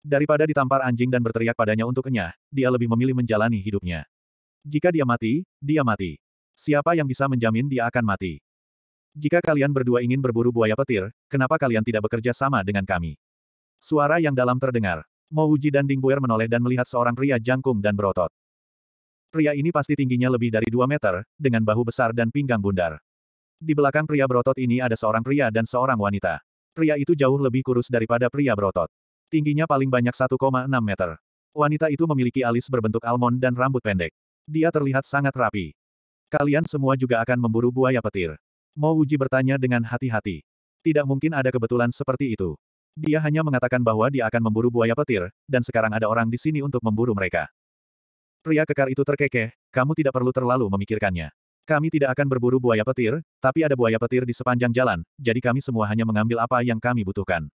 Daripada ditampar anjing dan berteriak padanya untuk kenyah, dia lebih memilih menjalani hidupnya. Jika dia mati, dia mati. Siapa yang bisa menjamin dia akan mati? Jika kalian berdua ingin berburu buaya petir, kenapa kalian tidak bekerja sama dengan kami? Suara yang dalam terdengar. Mouji dan Buer menoleh dan melihat seorang pria jangkung dan berotot. Pria ini pasti tingginya lebih dari 2 meter, dengan bahu besar dan pinggang bundar. Di belakang pria berotot ini ada seorang pria dan seorang wanita. Pria itu jauh lebih kurus daripada pria berotot. Tingginya paling banyak 1,6 meter. Wanita itu memiliki alis berbentuk almond dan rambut pendek. Dia terlihat sangat rapi. Kalian semua juga akan memburu buaya petir. Mo Wuji bertanya dengan hati-hati. Tidak mungkin ada kebetulan seperti itu. Dia hanya mengatakan bahwa dia akan memburu buaya petir, dan sekarang ada orang di sini untuk memburu mereka. Pria kekar itu terkekeh, kamu tidak perlu terlalu memikirkannya. Kami tidak akan berburu buaya petir, tapi ada buaya petir di sepanjang jalan, jadi kami semua hanya mengambil apa yang kami butuhkan.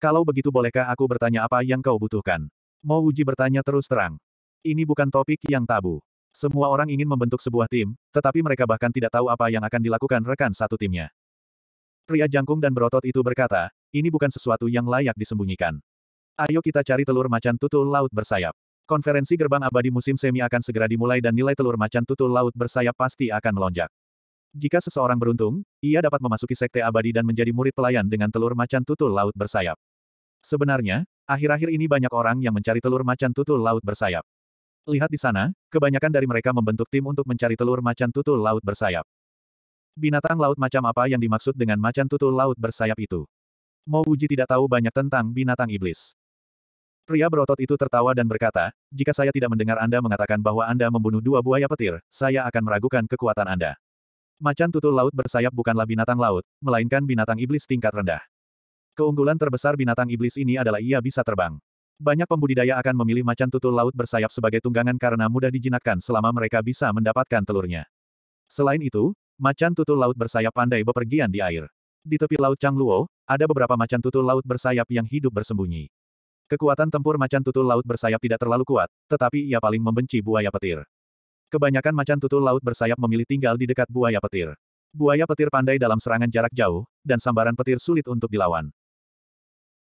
Kalau begitu bolehkah aku bertanya apa yang kau butuhkan? Mo Wuji bertanya terus terang. Ini bukan topik yang tabu. Semua orang ingin membentuk sebuah tim, tetapi mereka bahkan tidak tahu apa yang akan dilakukan rekan satu timnya. Pria jangkung dan berotot itu berkata, ini bukan sesuatu yang layak disembunyikan. Ayo kita cari telur macan tutul laut bersayap. Konferensi gerbang abadi musim semi akan segera dimulai dan nilai telur macan tutul laut bersayap pasti akan melonjak. Jika seseorang beruntung, ia dapat memasuki sekte abadi dan menjadi murid pelayan dengan telur macan tutul laut bersayap. Sebenarnya, akhir-akhir ini banyak orang yang mencari telur macan tutul laut bersayap. Lihat di sana, kebanyakan dari mereka membentuk tim untuk mencari telur macan tutul laut bersayap. Binatang laut macam apa yang dimaksud dengan macan tutul laut bersayap itu? Mo Uji tidak tahu banyak tentang binatang iblis. Pria berotot itu tertawa dan berkata, jika saya tidak mendengar Anda mengatakan bahwa Anda membunuh dua buaya petir, saya akan meragukan kekuatan Anda. Macan tutul laut bersayap bukanlah binatang laut, melainkan binatang iblis tingkat rendah. Keunggulan terbesar binatang iblis ini adalah ia bisa terbang. Banyak pembudidaya akan memilih macan tutul laut bersayap sebagai tunggangan karena mudah dijinakkan selama mereka bisa mendapatkan telurnya. Selain itu, macan tutul laut bersayap pandai bepergian di air. Di tepi laut Changluo, ada beberapa macan tutul laut bersayap yang hidup bersembunyi. Kekuatan tempur macan tutul laut bersayap tidak terlalu kuat, tetapi ia paling membenci buaya petir. Kebanyakan macan tutul laut bersayap memilih tinggal di dekat buaya petir. Buaya petir pandai dalam serangan jarak jauh, dan sambaran petir sulit untuk dilawan.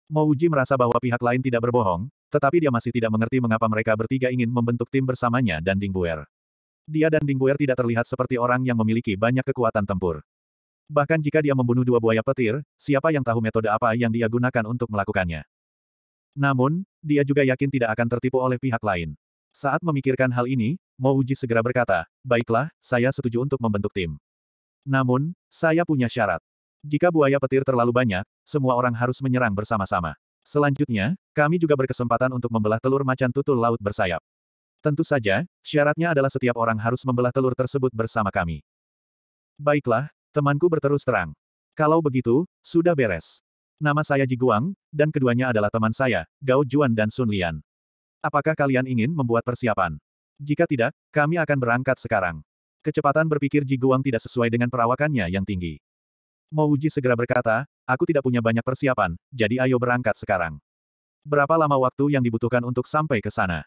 Mo Uji merasa bahwa pihak lain tidak berbohong, tetapi dia masih tidak mengerti mengapa mereka bertiga ingin membentuk tim bersamanya dan Ding Bu'er. Dia dan Ding Bu'er tidak terlihat seperti orang yang memiliki banyak kekuatan tempur. Bahkan jika dia membunuh dua buaya petir, siapa yang tahu metode apa yang dia gunakan untuk melakukannya. Namun, dia juga yakin tidak akan tertipu oleh pihak lain. Saat memikirkan hal ini, Mo Uji segera berkata, Baiklah, saya setuju untuk membentuk tim. Namun, saya punya syarat. Jika buaya petir terlalu banyak, semua orang harus menyerang bersama-sama. Selanjutnya, kami juga berkesempatan untuk membelah telur macan tutul laut bersayap. Tentu saja, syaratnya adalah setiap orang harus membelah telur tersebut bersama kami. Baiklah, temanku berterus terang. Kalau begitu, sudah beres. Nama saya Ji Guang, dan keduanya adalah teman saya, Gao Juan dan Sun Lian. Apakah kalian ingin membuat persiapan? Jika tidak, kami akan berangkat sekarang. Kecepatan berpikir Ji Guang tidak sesuai dengan perawakannya yang tinggi. Mo segera berkata, aku tidak punya banyak persiapan, jadi ayo berangkat sekarang. Berapa lama waktu yang dibutuhkan untuk sampai ke sana?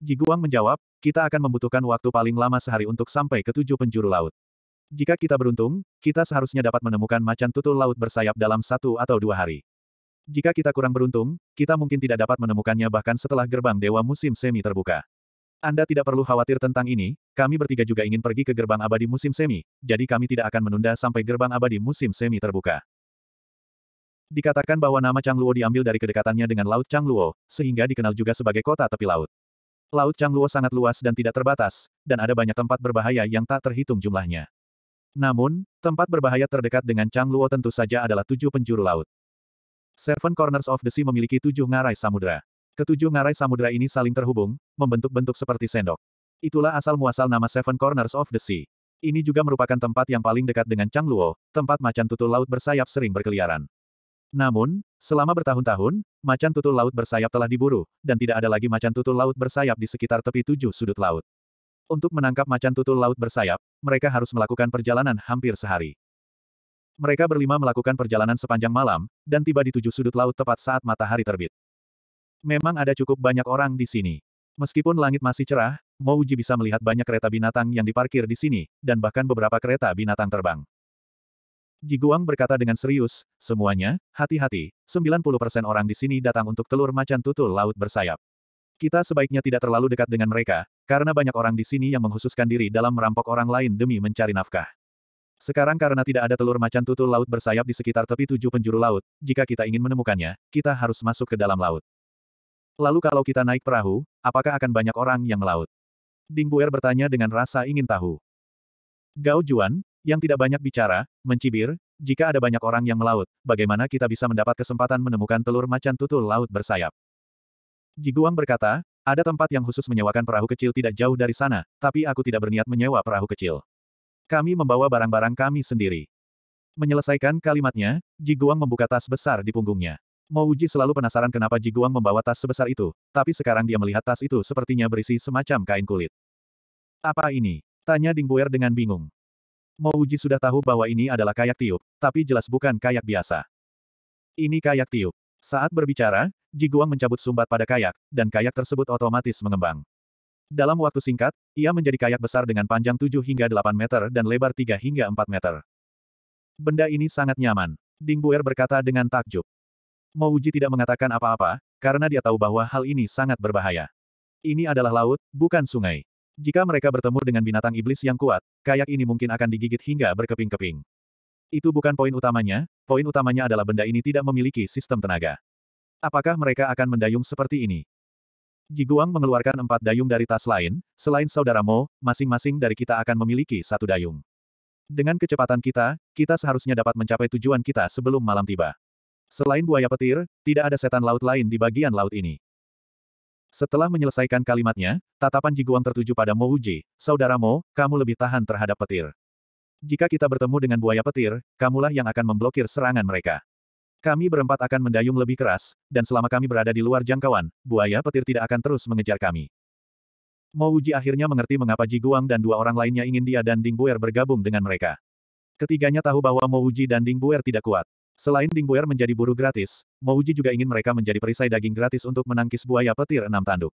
Ji Guang menjawab, kita akan membutuhkan waktu paling lama sehari untuk sampai ke tujuh penjuru laut. Jika kita beruntung, kita seharusnya dapat menemukan macan tutul laut bersayap dalam satu atau dua hari. Jika kita kurang beruntung, kita mungkin tidak dapat menemukannya bahkan setelah gerbang Dewa Musim Semi terbuka. Anda tidak perlu khawatir tentang ini, kami bertiga juga ingin pergi ke gerbang abadi musim semi, jadi kami tidak akan menunda sampai gerbang abadi musim semi terbuka. Dikatakan bahwa nama Changluo diambil dari kedekatannya dengan Laut Changluo, sehingga dikenal juga sebagai kota tepi laut. Laut Changluo sangat luas dan tidak terbatas, dan ada banyak tempat berbahaya yang tak terhitung jumlahnya. Namun, tempat berbahaya terdekat dengan Changluo tentu saja adalah tujuh penjuru laut. Seven Corners of the Sea memiliki tujuh ngarai samudera. Ketujuh ngarai samudera ini saling terhubung, membentuk-bentuk seperti sendok. Itulah asal-muasal nama Seven Corners of the Sea. Ini juga merupakan tempat yang paling dekat dengan Chang Luo, tempat macan tutul laut bersayap sering berkeliaran. Namun, selama bertahun-tahun, macan tutul laut bersayap telah diburu, dan tidak ada lagi macan tutul laut bersayap di sekitar tepi tujuh sudut laut. Untuk menangkap macan tutul laut bersayap, mereka harus melakukan perjalanan hampir sehari. Mereka berlima melakukan perjalanan sepanjang malam, dan tiba di tujuh sudut laut tepat saat matahari terbit. Memang ada cukup banyak orang di sini. Meskipun langit masih cerah, Mouji bisa melihat banyak kereta binatang yang diparkir di sini, dan bahkan beberapa kereta binatang terbang. Jiguang berkata dengan serius, semuanya, hati-hati, 90% orang di sini datang untuk telur macan tutul laut bersayap. Kita sebaiknya tidak terlalu dekat dengan mereka, karena banyak orang di sini yang menghususkan diri dalam merampok orang lain demi mencari nafkah. Sekarang karena tidak ada telur macan tutul laut bersayap di sekitar tepi tujuh penjuru laut, jika kita ingin menemukannya, kita harus masuk ke dalam laut. Lalu kalau kita naik perahu, apakah akan banyak orang yang melaut? Ding Buer bertanya dengan rasa ingin tahu. Gao Juan, yang tidak banyak bicara, mencibir, jika ada banyak orang yang melaut, bagaimana kita bisa mendapat kesempatan menemukan telur macan tutul laut bersayap? Ji Guang berkata, ada tempat yang khusus menyewakan perahu kecil tidak jauh dari sana, tapi aku tidak berniat menyewa perahu kecil. Kami membawa barang-barang kami sendiri. Menyelesaikan kalimatnya, Ji Guang membuka tas besar di punggungnya. Mo Uji selalu penasaran kenapa Ji Guang membawa tas sebesar itu, tapi sekarang dia melihat tas itu sepertinya berisi semacam kain kulit. Apa ini? Tanya Ding Buer dengan bingung. Mo Uji sudah tahu bahwa ini adalah kayak tiup, tapi jelas bukan kayak biasa. Ini kayak tiup. Saat berbicara, Ji Guang mencabut sumbat pada kayak, dan kayak tersebut otomatis mengembang. Dalam waktu singkat, ia menjadi kayak besar dengan panjang 7 hingga 8 meter dan lebar 3 hingga 4 meter. Benda ini sangat nyaman. Ding Buer berkata dengan takjub. Mouji tidak mengatakan apa-apa, karena dia tahu bahwa hal ini sangat berbahaya. Ini adalah laut, bukan sungai. Jika mereka bertemu dengan binatang iblis yang kuat, kayak ini mungkin akan digigit hingga berkeping-keping. Itu bukan poin utamanya, poin utamanya adalah benda ini tidak memiliki sistem tenaga. Apakah mereka akan mendayung seperti ini? Ji Guang mengeluarkan empat dayung dari tas lain, selain saudara Mo, masing-masing dari kita akan memiliki satu dayung. Dengan kecepatan kita, kita seharusnya dapat mencapai tujuan kita sebelum malam tiba. Selain buaya petir, tidak ada setan laut lain di bagian laut ini. Setelah menyelesaikan kalimatnya, tatapan Jiguang tertuju pada Mo Uji, Saudara Mo, kamu lebih tahan terhadap petir. Jika kita bertemu dengan buaya petir, kamulah yang akan memblokir serangan mereka. Kami berempat akan mendayung lebih keras, dan selama kami berada di luar jangkauan, buaya petir tidak akan terus mengejar kami. Mo Uji akhirnya mengerti mengapa Ji Guang dan dua orang lainnya ingin dia dan Ding Bu'er bergabung dengan mereka. Ketiganya tahu bahwa Mo Uji dan Ding Bu'er tidak kuat. Selain Ding Buer menjadi buruh gratis, Mouji juga ingin mereka menjadi perisai daging gratis untuk menangkis buaya petir enam tanduk.